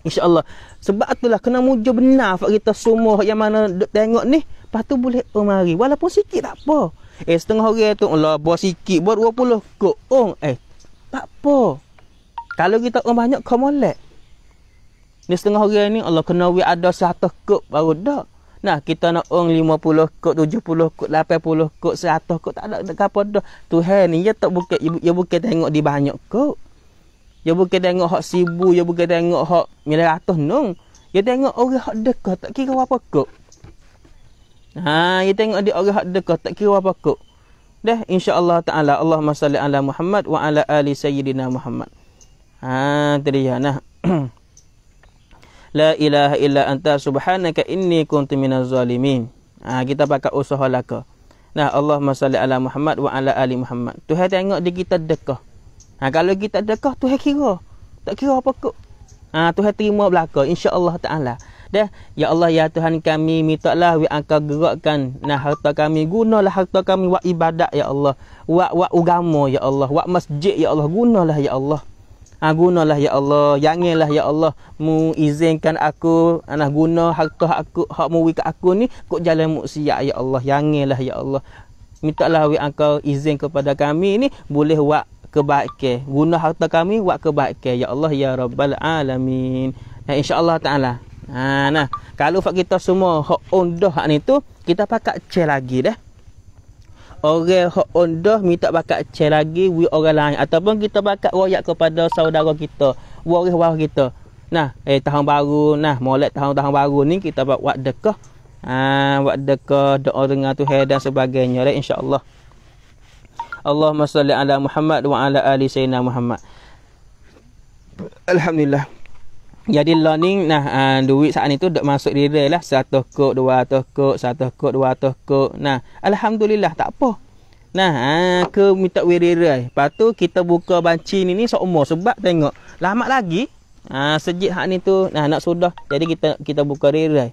InsyaAllah Sebab itulah Kena muja benar Fak kita semua Yang mana duk tengok ni Lepas tu boleh umari Walaupun sikit tak apa Eh setengah hari tu Allah buat sikit Buat 20 kok Oh eh Tak apa Kalau kita orang banyak Kau molek Ni setengah orang ni Allah kena we ada satu kot baru dah. Nah, kita nak ong 50 kot, 70 kot, 80 kot, 100 kot tak ada dekat apa dah. Tuhan ni ya tak buka ya buka tengok di banyak kot. Ya buka tengok hak sibu, ya buka tengok hak mila ratus nung. Ya tengok orang hak dekat tak kira apa kot. Ha, ya tengok di orang hak dekat tak kira apa kot. Dah insya-Allah taala Allahumma salli ala Muhammad wa ala ali sayyidina Muhammad. Ha, tadi ya nah. La ilaha illa anta subhanaka inni kuntu minaz zalimin. Ha, kita pakai usaha laka. Nah, Allah salli ala Muhammad wa ala ali Muhammad. Tuhan tengok di kita dekah. Ha, kalau kita dekah, Tuhan kira. Tak kira apa kok. Ha, Tuhan terima belaka insya-Allah taala. Dah, ya Allah ya Tuhan kami mintaklah we angka gerakkan nah harta kami gunalah harta kami wa ibadat ya Allah. Wa wa ugamo ya Allah, wa masjid ya Allah gunalah ya Allah ah, gunalah ya Allah janganlah ya Allah mu izinkan aku nak guna harta aku hak mu wikat aku ni kok jalan muksiat ya Allah janganlah ya Allah minta lah wik engkau izin kepada kami ni boleh buat kebaikan guna harta kami buat kebaikan ya Allah ya rabbal alamin nah, insyaallah taala ha nah kalau kita semua hak undah hak ni tu kita pakat cek lagi dah orang hok ondoh minta bakat cek lagi wi orang lain ataupun kita bakat royak kepada saudara kita waris-waris kita nah eh tahun baru nah mulai tahun-tahun baru ni kita buat wak dekah ah ha, wak dekah doa dengan tuhan dan sebagainya right? Lah, insyaallah Allahumma salli ala Muhammad wa ala ali sayyidina Muhammad Alhamdulillah jadi learning nah uh, duit saat ni tu dok masuk diri lah 100 kok 200 kok 100 kok 200 kok nah alhamdulillah tak apa nah aku uh, minta wirirai lepas tu kita buka banci ni ni seumur sebab tengok lama lagi ah uh, sejit hak ni tu nah nak sudah jadi kita kita buka rirai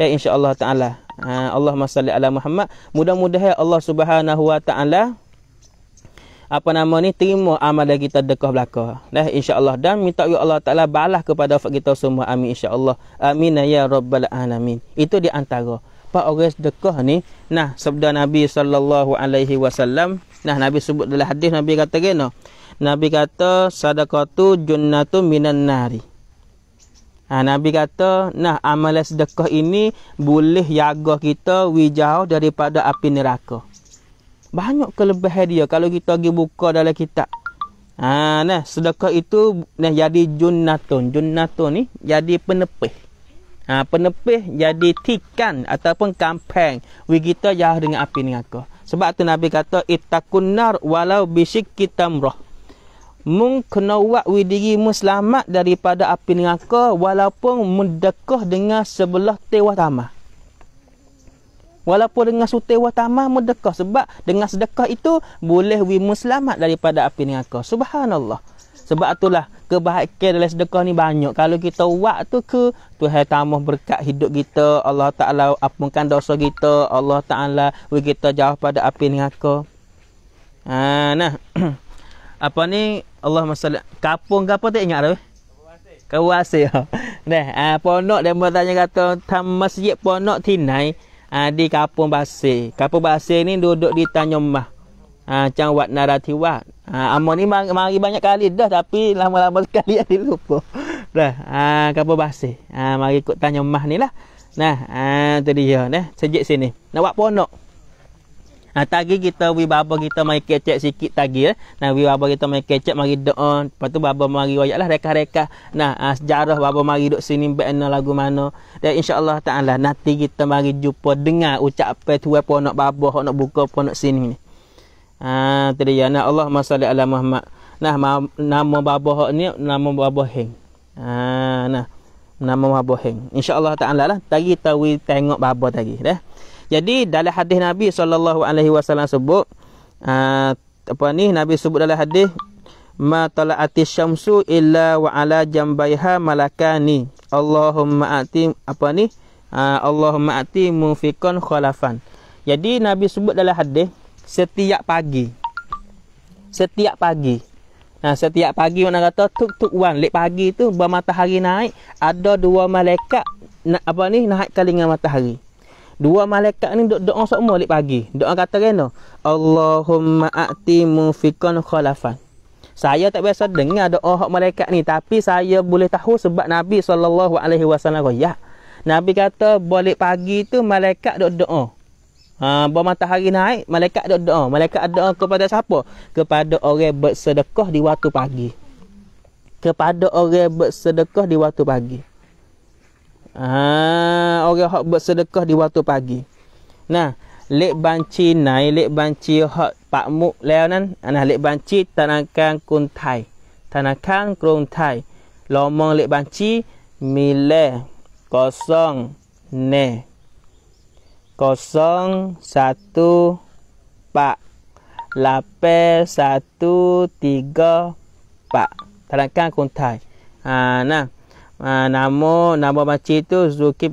dan insyaallah taala uh, Allahumma salli ala Muhammad mudah-mudahan ya Allah Subhanahu wa taala apa nama ni terima Amal kita dekah belaka dah insyaallah dan minta ya Allah taala balah kepada wafat kita semua amin insyaallah amin ya rabbal alamin itu di antara empat orang sedekah ni nah sabda nabi sallallahu alaihi wasallam nah nabi sebut dalam hadis nabi kata kena nabi kata sadaqatu junnatun minan nari Ha, Nabi kata, nah amalan sedekah ini boleh jaga kita wijau daripada api neraka banyak kelebihan dia kalau kita pergi buka dalam kitab. Ha nah sedekah itu nah jadi junnatun. Junnatun ni jadi penepih. Ha penepih jadi tikan ataupun kampeng we kita jauh dengan api ni aku. Sebab tu Nabi kata ittaqunnar walau bisik kita murah. Mung kena wak we diri selamat daripada api ni aku walaupun mendekah dengan sebelah tewa tamah. Walaupun dengan sutih watama mudekah sebab dengan sedekah itu boleh we muslamat daripada api neraka. Subhanallah. Sebab itulah kebaikan dalam sedekah ni banyak. Kalau kita buat tu ke Tuhan tambah berkat hidup kita, Allah Taala ampunkan dosa kita, Allah Taala we kita jauh pada api neraka. Ha nah. apa ni Allah masalah kapung ke apa tak ingat dah. Eh? Kawasih. Nah, ha, ponok dia bertanya kata tam masjid ponok tinai ha, di Kapung Basir. Kapung Basir ni duduk di Tanjung Mah. Ha, ah, Cang Wat Naratiwa. Ha, Amor ni mari, mari banyak kali dah tapi lama-lama sekali ada ya, lupa. Dah, ha, Kapung Basir. Ha, mari ikut Tanjung Mah ni lah. Nah, ha, tu dia. Nah, sejik sini. Nak buat ponok. Nah tadi kita wi baba kita mai kecek sikit tadi eh. Nah wi baba kita mai kecek mari doa. Eh. Lepas tu baba mari wayaklah reka-reka. Nah uh, sejarah baba mari duk sini bekna lagu mana. Dan insya-Allah taala nanti kita mari jumpa dengar ucapan tuan pun nak baba nak buka pun nak sini ni. Ah uh, tadi ya nah Allahumma salli ala Muhammad. Nah ma- nama baba hok ni nama baba Heng. Ah nah nama baba Heng. Insya-Allah taala lah tadi tahu, tengok baba tadi dah. Eh. Jadi dalam hadis Nabi sallallahu alaihi wasallam sebut uh, apa ni Nabi sebut dalam hadis ma tala'ati syamsu illa wa ala jambaiha malakani. Allahumma ati apa ni? Uh, Allahumma ati mufikon khalafan. Jadi Nabi sebut dalam hadis setiap pagi setiap pagi Nah, setiap pagi mana kata tuk tuk wan lek pagi tu bermatahari naik ada dua malaikat apa ni naik kelingan matahari Dua malaikat ni duk doa sok molek pagi. Doa kata kena. Allahumma a'ti mufikan khalafan. Saya tak biasa dengar doa hak malaikat ni tapi saya boleh tahu sebab Nabi saw. alaihi wasallam kata, Nabi kata balik pagi tu malaikat duk doa. Oh. Ha, bawah matahari naik, malaikat duk doa. Oh. Malaikat doa kepada siapa? Kepada orang bersedekah di waktu pagi. Kepada orang bersedekah di waktu pagi. Ha, orang hak bersedekah di waktu pagi. Nah, lek banci nai lek banci hak pak muk leo nan, anah lek banci tanakan kun thai. Tanakan kun thai. Lomong lek banci mile kosong ne. Kosong satu pak. Lape satu tiga pak. Tanakan kun thai. Ha, nah ha, nama nama makcik tu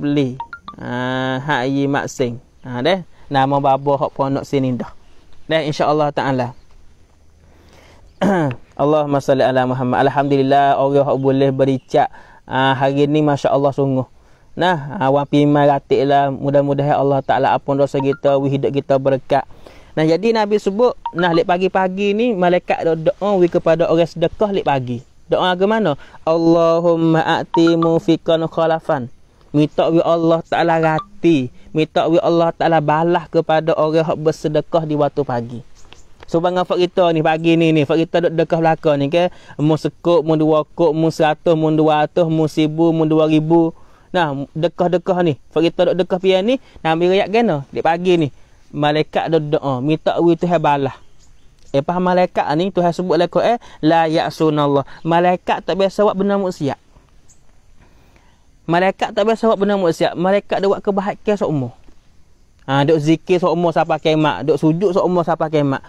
li, Ha hak yi maksing. Ha deh. Nama babo hak ponok sini dah. Deh insya-Allah taala. Allahumma salli ala Muhammad. Alhamdulillah orang hak boleh bericak ha, hari ni masya-Allah sungguh. Nah, awak ha, pima ratik lah. Mudah-mudahan ya Allah Ta'ala apun dosa kita, hidup kita berkat. Nah, jadi Nabi sebut, nah, lep pagi-pagi ni, malaikat doa oh, kepada orang sedekah lep pagi. Doa ke mana? Allahumma a'ti mufikan khalafan. Minta wi Allah Ta'ala rati. Minta wi Allah Ta'ala balah kepada orang yang bersedekah di waktu pagi. So bangang fak kita ni pagi ni ni fak kita duk dekah belaka ni ke mu sekup mu dua kup mu 100 mu 200 mu 1000 mu 2000 nah dekah-dekah ni fak kita duk dekah pian ni nah ambil rakyat kena di pagi ni malaikat duk doa oh, minta wi tu balah Eh, Lepas malaikat ah, ni Tuhan sebut dalam Quran La ya'sunallah Malaikat tak biasa buat benda muksiat Malaikat tak biasa buat benda muksiat Malaikat dia buat kebahagiaan seumur ha, ah, Duk zikir seumur sampai kemak Duk sujud seumur sampai kemak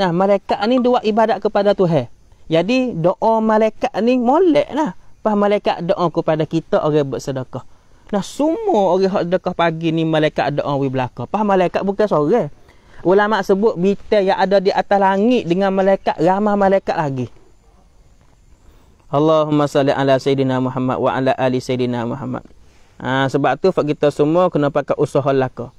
Nah malaikat ni dia buat ibadat kepada Tuhan Jadi doa malaikat ni molek lah Lepas malaikat doa kepada kita orang bersedekah Nah semua orang yang sedekah pagi ni Malaikat doa di belakang Lepas malaikat bukan seorang Ulama sebut bintang yang ada di atas langit dengan malaikat ramah malaikat lagi. Allahumma salli ala sayidina Muhammad wa ala ali sayidina Muhammad. Ha, sebab tu kita semua kena pakai usaha laka.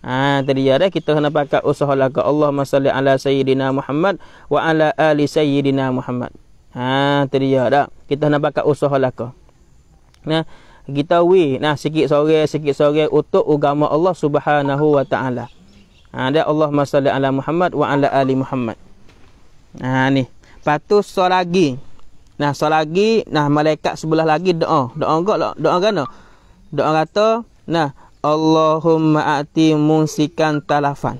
Ha, tadi ya dah kita kena pakai usaha laka. Allahumma salli ala sayidina Muhammad wa ala ali sayidina Muhammad. Ha, tadi ya dah kita kena pakai usaha laka. Nah, kita we nah sikit sore sikit sore untuk agama Allah Subhanahu wa taala. Ha dia Allahumma salli ala Muhammad wa ala ali Muhammad. Ha ni. Patut solat lagi. Nah solat lagi, nah malaikat sebelah lagi doa. Doa gak lah. Doa gana? Doa kata, nah Allahumma ati musikan talafan.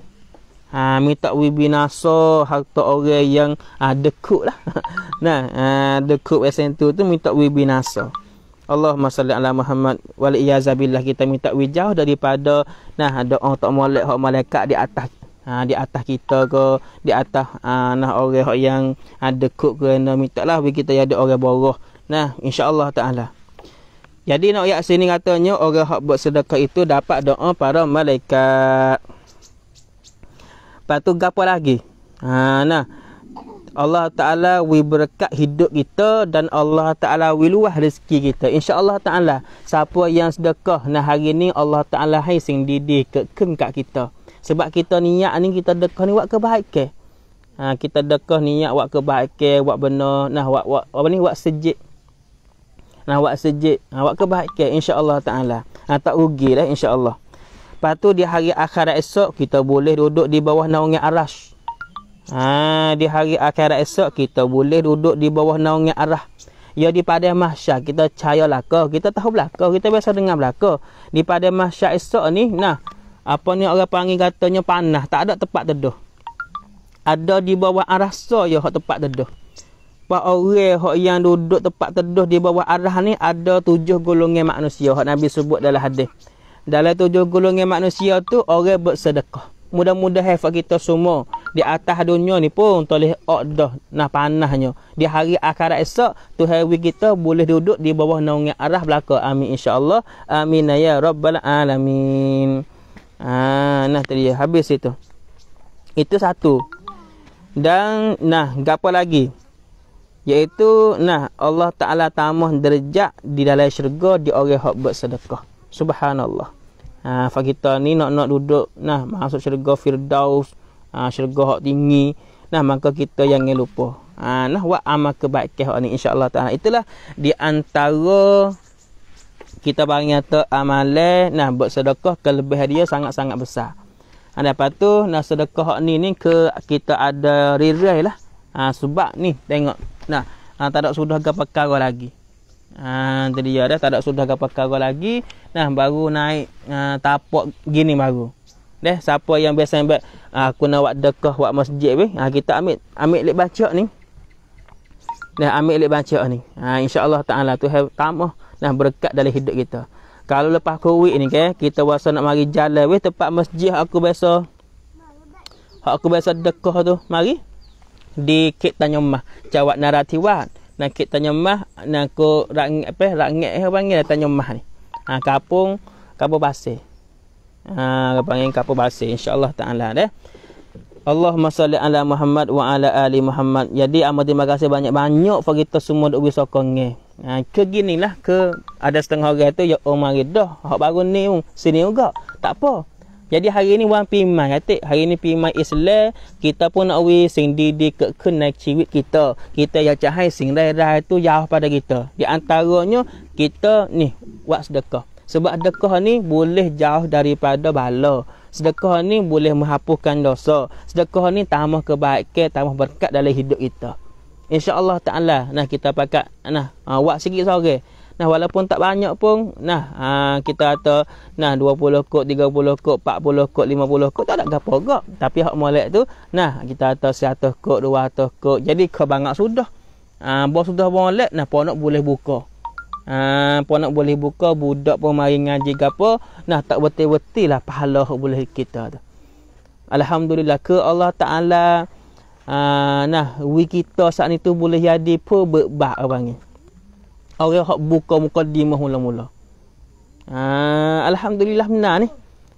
Ha minta wibinaso harta orang yang ada ah, ha, dekuk lah. nah, ha, dekuk esen tu tu minta wibinaso. binasa. Allahumma salli ala Muhammad wal iyazabilah kita minta wijau daripada nah doa tak molek hak malaikat di atas ha, di atas kita ke di atas ha, nah orang hak yang ada ha, kena kerana minta lah bagi kita ada orang boroh nah insyaallah taala jadi nak ayat sini katanya orang hak buat sedekah itu dapat doa para malaikat Lepas tu gapo lagi ha, nah Allah Ta'ala we berkat hidup kita dan Allah Ta'ala we luah rezeki kita. Allah Ta'ala, siapa yang sedekah nah hari ni Allah Ta'ala hai sing didi ke kat kita. Sebab kita niat ni, kita dekah ni kebaik ke. Ha, kita dekah niat kebaik ke, buat benar, nah buat, buat, apa ni, buat sejik. Nah buat sejik, nah, ha, buat kebaikan insyaAllah Ta'ala. Ha, tak rugi lah insyaAllah. Lepas tu di hari akhirat esok, kita boleh duduk di bawah naungan arash. Ha, di hari akhirat esok kita boleh duduk di bawah naungnya arah. Ya di pada mahsyar kita cahaya laka, kita tahu belaka, kita biasa dengar belaka. Di pada mahsyar esok ni nah apa ni orang panggil katanya panah, tak ada tempat teduh. Ada di bawah arah so ya hak tempat teduh. Pak orang hak yang duduk tempat teduh di bawah arah ni ada tujuh golongan manusia hak Nabi sebut dalam hadis. Dalam tujuh golongan manusia tu orang bersedekah mudah mudah fak kita semua di atas dunia ni pun toleh akdah nah panahnya di hari akhirat esok tu we kita boleh duduk di bawah naungan arah belaka amin insyaallah amin ya rabbal alamin ha nah tadi habis itu itu satu dan nah gapo lagi Yaitu, nah Allah taala tamah derajat di dalam syurga di orang hak bersedekah subhanallah Ha, fak kita ni nak nak duduk nah masuk syurga firdaus, ha, syurga hak tinggi. Nah maka kita jangan lupa. Ha, nah buat amal kebaikan hak ni insya-Allah taala. Itulah di antara kita panggil tu amalan nah buat sedekah kelebihan dia sangat-sangat besar. Ha, lepas tu nah sedekah hak ni ni ke kita ada rirailah. Ha, sebab ni tengok nah ha, tak ada sudah ke perkara lagi. Ha tu dia ya dah tak ada sudah gapak kau lagi. Nah baru naik ha, tapak gini baru. Dah siapa yang biasa ambil ha, aku nak buat dekah buat masjid weh. Ha, kita ambil ambil lek baca ni. Dah ambil lek baca ni. Ha insya-Allah taala tu have tamah dan berkat dalam hidup kita. Kalau lepas covid ni ke kita biasa nak mari jalan weh tempat masjid aku biasa. Aku biasa dekah tu mari di Kit Tanjung Mah, Jawat Naratiwat nak ke tanya mah nak ko rang apa rangek ke eh, panggil lah tanya mah ni ha kapung kapo base ha ah, panggil kapo base insyaallah taala deh Allahumma salli ala Muhammad wa ala ali Muhammad. Jadi amat ah, terima kasih banyak-banyak bagi kita semua duk sokong ni. Ha keginilah ke ada setengah orang tu ya Umar oh, dah. Hak baru ni hmm, sini juga. Tak apa. Jadi hari ni wang pimai katik. Hari ni pimai Islam, kita pun nak we sing didi ke kena ciwit kita. Kita yang cahai sing rai-rai tu jauh pada kita. Di antaranya kita ni wak sedekah. Sebab sedekah ni boleh jauh daripada bala. Sedekah ni boleh menghapuskan dosa. Sedekah ni tambah kebaikan, tambah berkat dalam hidup kita. Insya-Allah taala nah kita pakat nah wak ha, buat sikit sore. Nah walaupun tak banyak pun nah ha, kita kata nah 20 kot 30 kot 40 kot 50 kot tak ada gapo gap tapi hak molek tu nah kita kata 100 kot 200 kot jadi ke banyak sudah ha, bos sudah molek nah ponok boleh buka ah ha, ponok boleh buka budak pun mari ngaji gapo nah tak beti-beti lah pahala boleh kita tu alhamdulillah ke Allah taala Uh, nah, wi kita saat itu boleh jadi pun berbah orang ni orang hok buka mukadimah mula-mula. Ha, alhamdulillah benar ni.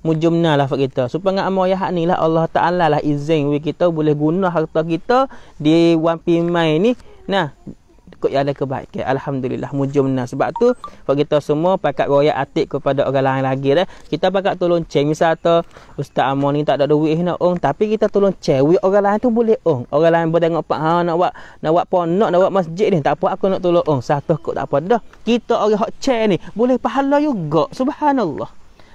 Mujumna lah fak kita. Supaya amal yang hak ni lah, Allah Ta'ala lah izin we kita boleh guna harta kita di wan pimai ni. Nah, ikut yang ada kebaikan. Alhamdulillah mujumna. Sebab tu buat kita semua pakat royak atik kepada orang lain lagi dah. Kita pakat tolong ceng misal tu Ustaz Amon ni tak ada duit eh, nak ong tapi kita tolong cewi orang lain tu boleh ong. Orang lain boleh tengok pak ha nak buat nak buat ponok nak buat masjid ni tak apa aku nak tolong ong. Satu kok tak apa dah. Kita orang hak ceng ni boleh pahala juga. Subhanallah.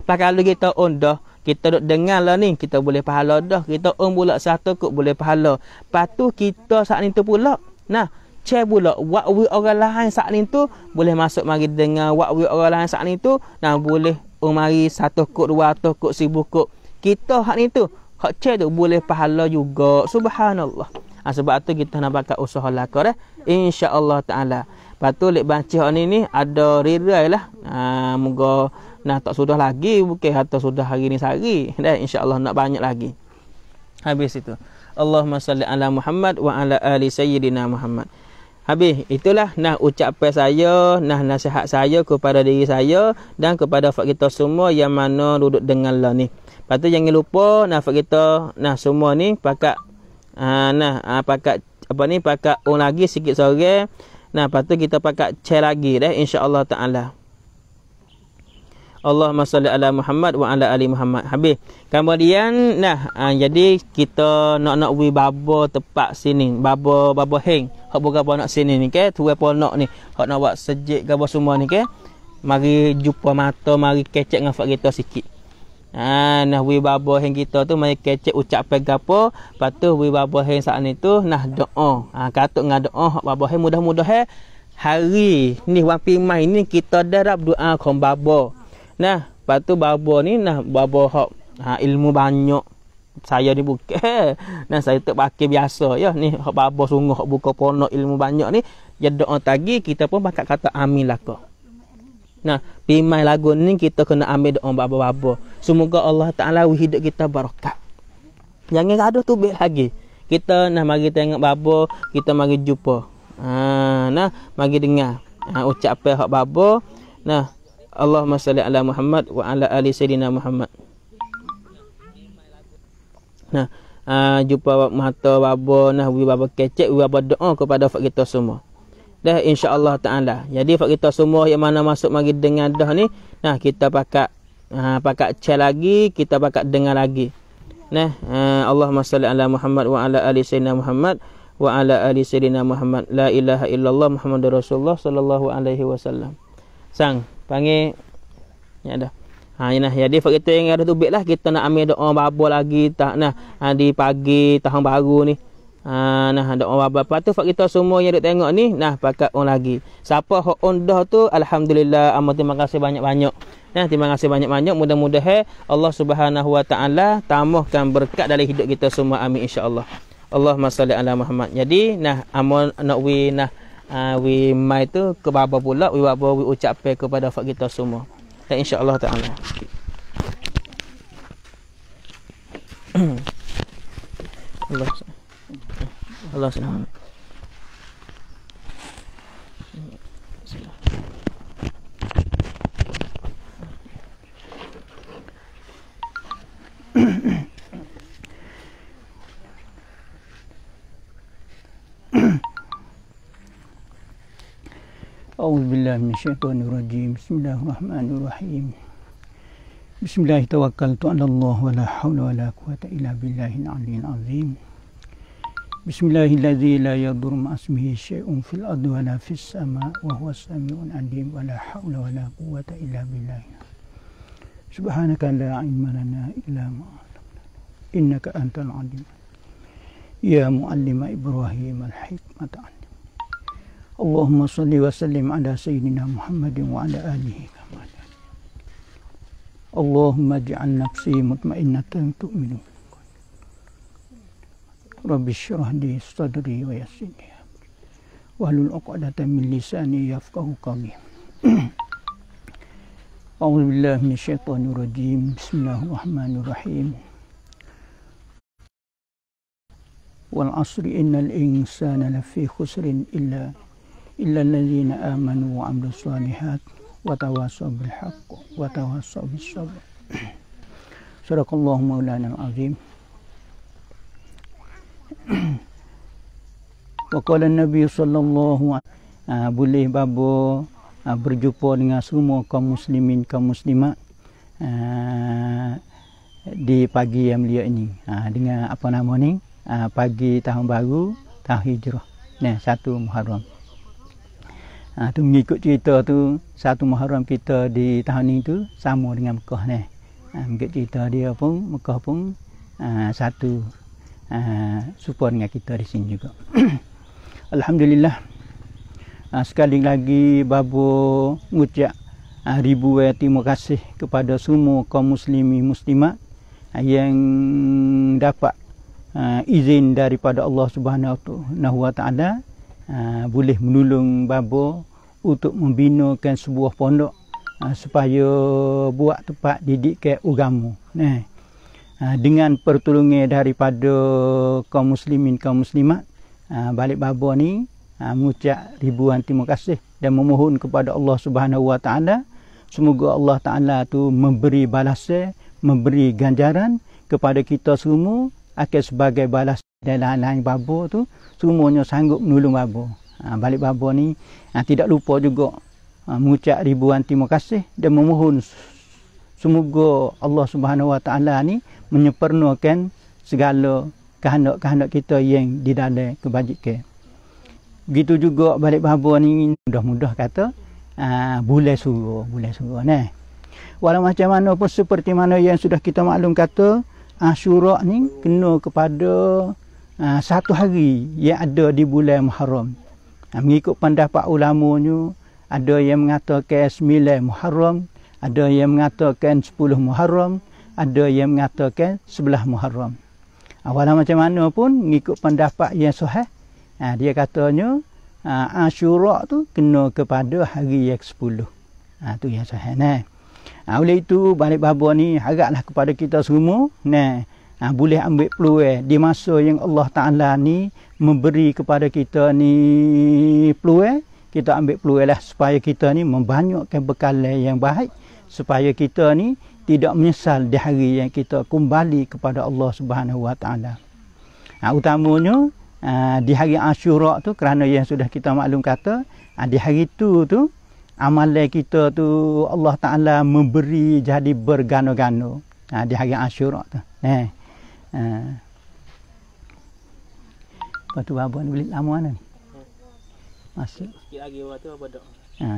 Pakat lu kita ong dah kita duk dengar lah ni kita boleh pahala dah kita ong pula satu kok boleh pahala patu kita saat ni tu pula nah Cek pula buat we orang lain saat ni tu boleh masuk mari dengan buat we orang lain saat ni tu nah boleh umari oh, satu kok dua atau kok sibuk kok kita hak ni tu hak cek tu boleh pahala juga subhanallah ha, sebab tu kita nak bakal usaha lakar eh insyaallah taala patu lek baca ni ni ada rirai lah ha, moga nah tak sudah lagi bukan atau sudah hari ni sehari dah insyaallah nak banyak lagi habis itu Allahumma salli ala Muhammad wa ala ali sayyidina Muhammad Habis itulah nah ucapan saya, nah nasihat saya kepada diri saya dan kepada fak kita semua yang mana duduk dengan lah ni. Patut jangan lupa nah fak kita nah semua ni pakak aa, ah, nah aa, ah, pakak apa ni pakak on lagi sikit sore. Nah patut kita pakak share lagi deh insya-Allah taala. Allahumma salli ala Muhammad wa ala ali Muhammad. Habis. Kemudian nah ha, jadi kita nak nak we baba tepat sini. Baba baba hang. Hak buka nak sini ni ke? Tu apa nak ni? Hak nak buat sejik gapo semua ni ke? Mari jumpa mata, mari kecek dengan fak kita sikit. Ha, nah we baba hang kita tu mari kecek ucap gapo, patuh we baba hang saat ni tu nah doa. Ha katuk dengan doa hak baba hang mudah-mudahan hari ni wapi mai ni kita darab doa kong baba. Nah, lepas tu baba ni nah babo hok ha, ilmu banyak. Saya ni buka. nah saya tak pakai biasa ya. Ni hok baba sungguh hok buka ponok ilmu banyak ni. Ya doa tagi kita pun pakat kata amin lah kok. Nah, pimai lagu ni kita kena ambil doa babo. baba Semoga Allah Taala hidup kita barokah. Jangan gaduh tu baik lagi. Kita nah mari tengok babo, kita mari jumpa. Ha, nah, mari dengar. Ha, ucapan hak babo. Nah, Allahumma salli ala Muhammad wa ala ali sayyidina Muhammad. Nah, uh, jumpa mata baba nah wi baba kecek wi baba doa kepada fak kita semua. Dah insya-Allah taala. Jadi fak kita semua yang mana masuk mari dengan dah ni, nah kita pakak uh, ah, pakak cek lagi, kita pakak dengar lagi. Nah, uh, Allahumma salli ala Muhammad wa ala ali sayyidina Muhammad wa ala ali sayyidina Muhammad. La ilaha illallah Muhammadur Rasulullah sallallahu alaihi wasallam. Sang panggil ni ada ha ini nah jadi ya, fak kita yang ada tu lah kita nak ambil doa babo lagi tak nah ha, di pagi tahun baru ni ha nah doa babo apa tu fak kita semua yang duk tengok ni nah pakat on lagi siapa hok on dah tu alhamdulillah amat terima kasih banyak-banyak nah terima kasih banyak-banyak mudah-mudahan mudah Allah Subhanahu wa taala tambahkan berkat dalam hidup kita semua amin Allah. Allah Masya Allah Muhammad. Jadi nah amon nak we nah Ah, we mai tu ke baba pula we baba we ucap kepada fak kita semua. Dan insya-Allah taala. Allah. Allah senang. mm أعوذ بالله من الشيطان الرجيم بسم الله الرحمن الرحيم بسم الله توكلت على الله ولا حول ولا قوة إلا بالله العلي العظيم بسم الله الذي لا يضر مع اسمه شيء في الأرض ولا في السماء وهو السميع العليم ولا حول ولا قوة إلا بالله سبحانك لا علم لنا إلا ما علمتنا إنك أنت العليم يا معلم إبراهيم الحكمة عليم Allahumma salli wa sallim ala sayyidina Muhammadin wa ala alihi Allahumma ja'al nafsi mutmainnatan tu'minu Rabbi syurah di sadri wa yasini Wahlul uqadatan min lisani yafqahu qawli A'udhu billahi min syaitanir rajim Bismillahirrahmanirrahim Wal asri innal insana lafi khusrin illa إلا الذين آمنوا وعملوا الصالحات وتواصوا بالحق وتواصوا بالصبر صدق الله مولانا العظيم وقال النبي صلى الله عليه بابو berjumpa dengan semua kaum muslimin kaum muslimat di pagi yang mulia ini dengan apa nama ni pagi tahun baru tahun hijrah nah satu muharram Ha, tu mengikut cerita tu satu Muharram kita di tahun ini tu sama dengan Mekah ni. Ha, mengikut cerita dia pun Mekah pun ha, satu ha, support dengan kita di sini juga. Alhamdulillah. Ha, sekali lagi babo ngucap ha, ribu ya, terima kasih kepada semua kaum muslimi muslimat ha, yang dapat ha, izin daripada Allah Subhanahu Wa Taala Ah, boleh menolong babo untuk membinakan sebuah pondok uh, supaya buat tempat ke Ugamu. nah uh, dengan pertolongan daripada kaum muslimin kaum muslimat uh, balik babo ni uh, mengucap ribuan terima kasih dan memohon kepada Allah Subhanahu Wa Taala semoga Allah Taala tu memberi balasan memberi ganjaran kepada kita semua akhir sebagai balas dan lain-lain babo tu semuanya sanggup menolong babo ha, balik babo ni ha, tidak lupa juga ha, mengucap ribuan terima kasih dan memohon semoga Allah Subhanahu Wa Taala ni menyempurnakan segala kehendak-kehendak kita yang di dalam kebajikan. Begitu juga balik babo ni mudah-mudah kata ha, boleh suruh, boleh suruh nah. Walau macam mana pun seperti mana yang sudah kita maklum kata Asyura ha, ni kena kepada Ah, satu hari yang ada di bulan Muharram. Ha, mengikut pendapat ulamanya, ada yang mengatakan sembilan Muharram, ada yang mengatakan sepuluh Muharram, ada yang mengatakan sebelah Muharram. Ha, walau macam mana pun, mengikut pendapat yang sahih, ha, dia katanya, ha, Ashura tu kena kepada hari yang sepuluh, Ha, tu yang sahih. Nah. Ha, oleh itu, balik babak ni, haraplah kepada kita semua. Nah, ha, boleh ambil peluang eh. di masa yang Allah Ta'ala ni memberi kepada kita ni peluang eh, kita ambil peluang lah supaya kita ni membanyakkan bekalan yang baik supaya kita ni tidak menyesal di hari yang kita kembali kepada Allah Subhanahu Wa Ta'ala ha, utamanya ha, di hari Ashura tu kerana yang sudah kita maklum kata ha, di hari tu tu amalan kita tu Allah Ta'ala memberi jadi bergano-gano ha, di hari Ashura tu. Eh. Ha. Lepas tu abang ni beli lama ni. Masuk. lagi waktu apa dok? Ha,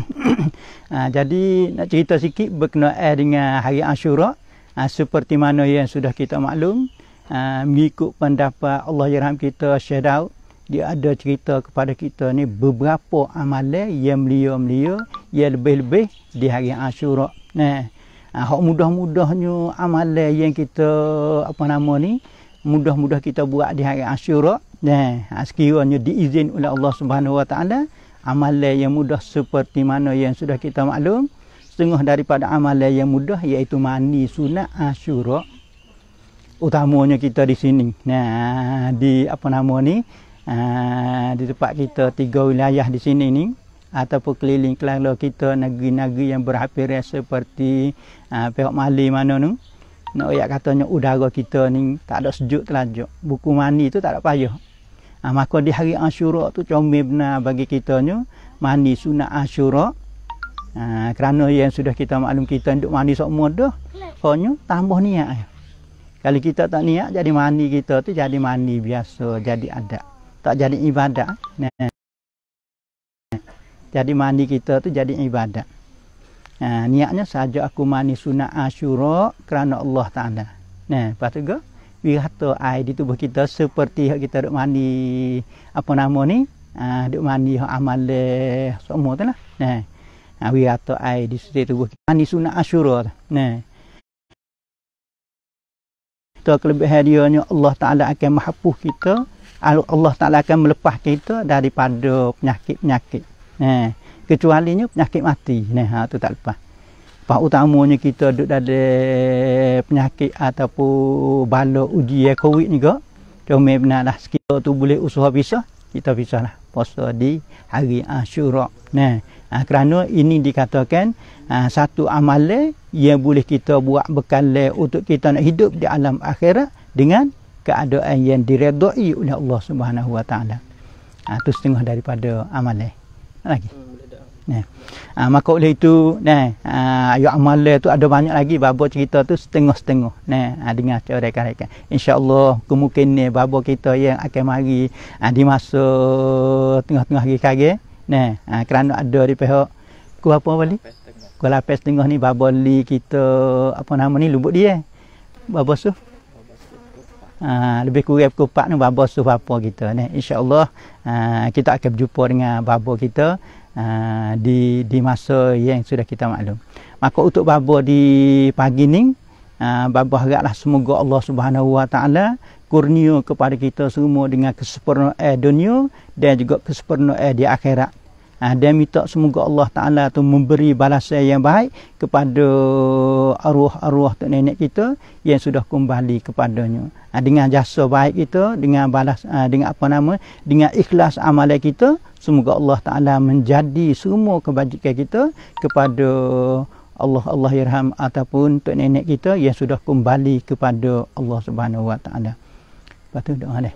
ha, jadi nak cerita sikit berkenaan dengan hari Ashura. Ha, seperti mana yang sudah kita maklum, ha, mengikut pendapat Allah Yerham kita Syed Daud, dia ada cerita kepada kita ni beberapa amalan yang melia-melia yang lebih-lebih di hari Ashura. Nah, Ah, hak mudah-mudahnya amalan yang kita apa nama ni mudah-mudah kita buat di hari Asyura dan eh, ah, sekiranya diizin oleh Allah Subhanahu Wa Taala amalan yang mudah seperti mana yang sudah kita maklum setengah daripada amalan yang mudah iaitu mani sunat Asyura utamanya kita di sini nah di apa nama ni ah, di tempat kita tiga wilayah di sini ni ataupun keliling kelala kita negeri-negeri yang berhampiran seperti uh, pihak mali mana ni nak no, ayat katanya udara kita ni tak ada sejuk telanjuk buku mani tu tak ada payah ha, maka di hari asyura tu comel benar bagi kita ni mani sunat asyura ha, ah, kerana yang sudah kita maklum kita duduk mani semua dah hanya tambah niat kalau kita tak niat jadi mani kita tu jadi mani biasa jadi adat tak jadi ibadah nah. Jadi mandi kita tu jadi ibadat. Ha, niatnya saja aku mandi sunat Ashura kerana Allah Taala. Nah, lepas tu ke wirata air di tubuh kita seperti yang kita duk mandi apa nama ni? Ah ha, duk mandi hak amal semua tu lah. Nah. Ha, wirata air di setiap tubuh kita mandi sunat Ashura tu. Nah. Kita kelebihan dia Allah Ta'ala akan menghapus kita. Allah Ta'ala akan melepas kita daripada penyakit-penyakit. Eh, kecualinya penyakit mati. Nah, ha, tu tak lepas. Pak utamanya kita duduk ada penyakit ataupun balok uji eh, COVID ni kok. Cuma benar lah. Sekiranya tu boleh usaha bisa kita pisah lah. Puasa di hari Ashura. Nah, ha, kerana ini dikatakan ha, satu amalan yang boleh kita buat bekal untuk kita nak hidup di alam akhirat dengan keadaan yang diredai oleh Allah Subhanahu Wa Taala. Ha, itu setengah daripada amalan lagi. Hmm, nah. Ha, maka oleh itu nah ha, ayo amal tu ada banyak lagi babo cerita tu setengah-setengah nah ha, dengar cara rekan-rekan insyaallah kemungkinan babo kita yang akan mari ha, ah, di masa tengah-tengah hari kage nah ha, kerana ada di pihak ku apa wali ku lapis tengah ni babo li kita apa nama ni lubuk dia babo suh Ah, lebih kurang pukul 4 ni babo suruh apa kita ni insyaallah uh, kita akan berjumpa dengan babo kita uh, di di masa yang sudah kita maklum maka untuk babo di pagi ni uh, babo haraplah semoga Allah Subhanahu Wa Taala kurnia kepada kita semua dengan kesempurnaan eh, dunia dan juga kesempurnaan di akhirat Ha, dia minta semoga Allah Ta'ala tu memberi balasan yang baik kepada arwah-arwah tu nenek kita yang sudah kembali kepadanya. Ha, dengan jasa baik kita, dengan balas, ha, dengan apa nama, dengan ikhlas amalan kita, semoga Allah Ta'ala menjadi semua kebajikan kita kepada Allah Allah Yerham ataupun tu nenek kita yang sudah kembali kepada Allah Subhanahu Wa Ta'ala. Lepas doa dia.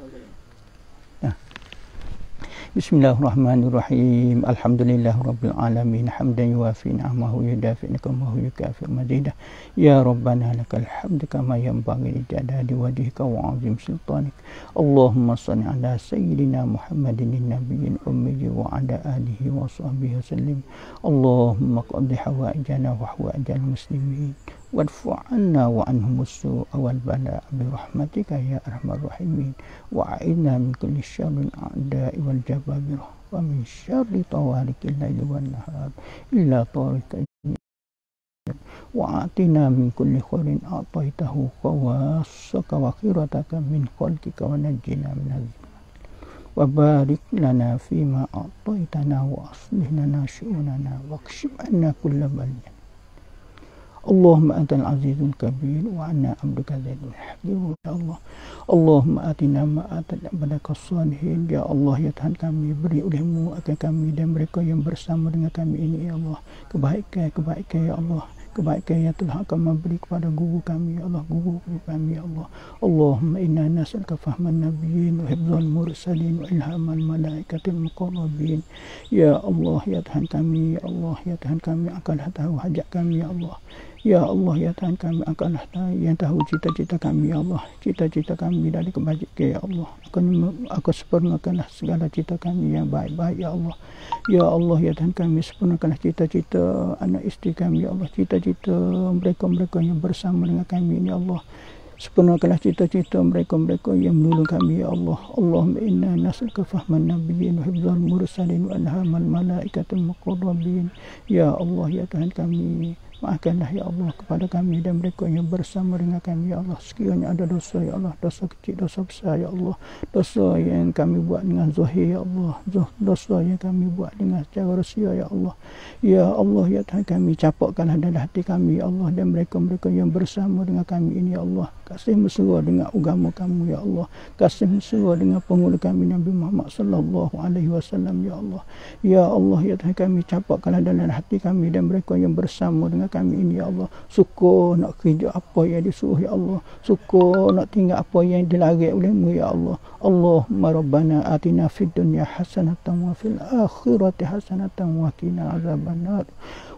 Bismillahirrahmanirrahim. Alhamdulillah rabbil alamin. Hamdan yuwafi ni'amahu yudafi nikum wa huwa kafir mazidah. Ya rabbana lakal hamd kama yanbaghi li jalali wajhika wa 'azim sultanik. Allahumma salli ala sayyidina Muhammadin nabiyyin ummi wa ala alihi wa sahbihi wasallim. Allahumma qad hawajana wa hawajal muslimin. وادفع عنا وعنهم السوء والبلاء برحمتك يا أرحم الراحمين وأعذنا من كل شر الأعداء والجبابرة ومن شر طوارق الليل والنهار إلا طارق وأعطنا من كل خير أعطيته خواصك وخيرتك من خلقك ونجنا من الزمان وبارك لنا فيما أعطيتنا وأصلح لنا شؤوننا واكشف عنا كل بلد Allahumma اللهم أنت kabir, wa anna عبدك زيد حبيب يا الله اللهم آتنا ما آتنا عبدك الصالحين Ya Allah, ya Tuhan kami beri ulimu akan kami dan mereka yang bersama dengan kami ini ya Allah kebaikan kebaikan ya Allah kebaikan yang telah kau memberi kepada guru kami ya Allah guru, guru kami ya Allah Allahumma inna nas'aluka fahman nabiyyin wa hifdzal mursalin wa ilhaman malaikatil muqarrabin ya Allah ya Tuhan kami ya Allah ya Tuhan kami akan tahu hajat kami ya Allah Ya Allah, ya Tuhan kami, akanlah Tuhan yang tahu cita-cita kami, ya Allah. Cita-cita kami dari kebajikan, ya Allah. Akan aku sempurnakanlah segala cita kami yang baik-baik, ya Allah. Ya Allah, ya Tuhan kami, sempurnakanlah cita-cita anak istri kami, ya Allah. Cita-cita mereka-mereka yang bersama dengan kami, ya Allah. Sempurnakanlah cita-cita mereka-mereka yang menolong kami, ya Allah. Allahumma inna nas'alka kefahman nabiyyin wa hibzal mursalin wa anhamal malaikatul muqarrabin. Ya Allah, ya Tuhan Ya Allah, ya Tuhan kami. Maafkanlah ya Allah kepada kami dan mereka yang bersama dengan kami ya Allah. Sekiranya ada dosa ya Allah, dosa kecil, dosa besar ya Allah. Dosa yang kami buat dengan zahir ya Allah. Dosa yang kami buat dengan secara rahsia ya Allah. Ya Allah ya Tuhan kami capakkanlah dalam hati kami ya Allah dan mereka-mereka yang bersama dengan kami ini ya Allah. Kasih mesra dengan agama kamu ya Allah. Kasih mesra dengan pengurus kami Nabi Muhammad sallallahu alaihi wasallam ya Allah. Ya Allah ya Tuhan kami capakkanlah dalam hati kami dan mereka yang bersama dengan kami ini ya Allah suka nak kerja apa yang disuruh ya Allah suka nak tinggal apa yang dilarang olehmu ya Allah Allah rabbana atina fid dunya hasanatan wa fil akhirati hasanatan wa qina azabannar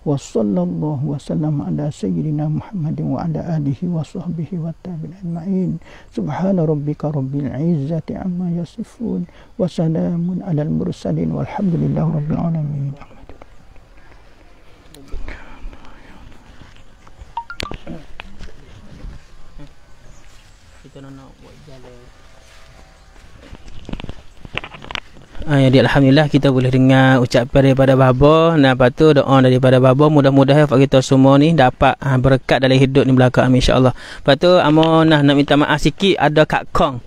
wa sallallahu wa sallam ala sayyidina Muhammadin wa ala alihi wa sahbihi wa tabi'in ajma'in subhana rabbika rabbil izzati amma yasifun wa salamun ala al mursalin walhamdulillahi rabbil alamin kita Ah, jadi ya, alhamdulillah kita boleh dengar ucapan daripada babo Nah, apa tu doa daripada babo mudah-mudahan fak kita semua ni dapat ha, berkat dalam hidup ni belaka amin Allah. Lepas tu amo nak nak minta maaf sikit ada kak kong.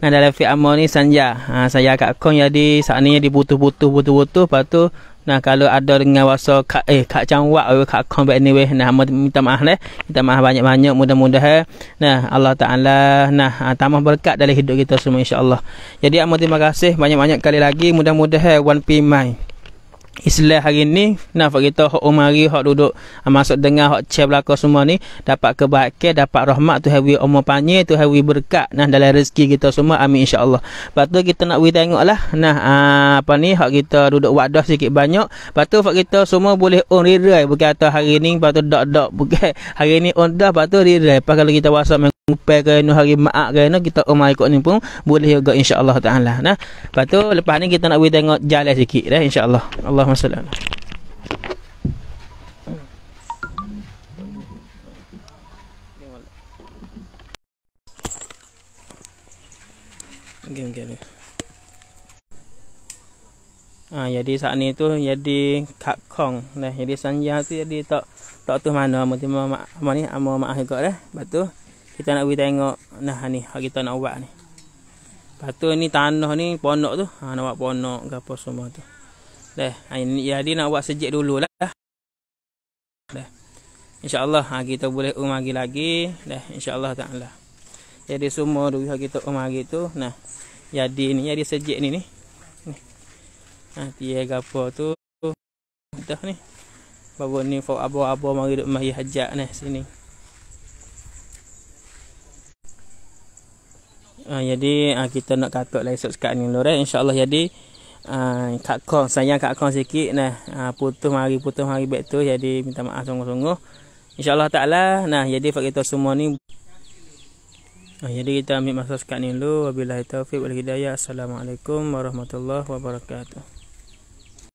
Nah dalam fi amo ni sanja. Ha, saya kak kong jadi saat ni dibutuh-butuh butuh butuh putus lepas tu Nah kalau ada dengan waso ka, eh kak cang we kak kong be anyway nah mo minta maaf leh kita maaf banyak-banyak mudah-mudahan nah Allah taala nah ah, tambah berkat dalam hidup kita semua insyaallah. Jadi amat ah, terima kasih banyak-banyak kali lagi mudah-mudahan eh, one Pimai. Islam hari ni nak kita hok umari hok duduk ah, masuk dengar hok cek belaka semua ni dapat kebaikan dapat rahmat tu hawi umma panye tu hawi berkat nah dalam rezeki kita semua amin insyaallah. Patu kita nak we tengoklah nah ah, apa ni hok kita duduk wadah sikit banyak patu hok kita semua boleh on rirai berkata hari ni patu dak dak bukan hari ni on dah patu rirai pasal kita wasap Mupai ke no hari ma'ak ke no Kita umar oh ikut ni pun Boleh juga insyaAllah ta'ala Nah Lepas tu lepas ni kita nak pergi tengok jalan sikit dah InsyaAllah Allah salam Okay, okay, okay. Ha, jadi saat ni tu jadi kak kong dah. Jadi sanjang tu jadi tak tak tu mana mesti mak mak ni amo mak juga dah. Lepas tu kita nak pergi tengok nah ni hak kita nak buat ni patu ni tanah ni pondok tu ha nak buat pondok, ke apa semua tu deh ini ha, jadi ya, nak buat sejak sejik dululah deh insyaallah ha kita boleh umah lagi lagi, deh insyaallah taala jadi semua duit hak kita umagi tu nah jadi ni jadi sejak ni ni Ha, dia gapo tu dah ni. Babo ni fau abu abo mari duk mari hajat ni sini. Uh, jadi uh, kita nak katuk lah esok ni dulu right? InsyaAllah jadi uh, Kak Kong, sayang Kak Kong sikit nah, uh, Putus mari, putus mari back tu Jadi minta maaf sungguh-sungguh InsyaAllah ta'ala Nah jadi fakta kita semua ni uh, Jadi kita ambil masa sekat ni dulu Wabillahi taufiq wal hidayah Assalamualaikum warahmatullahi wabarakatuh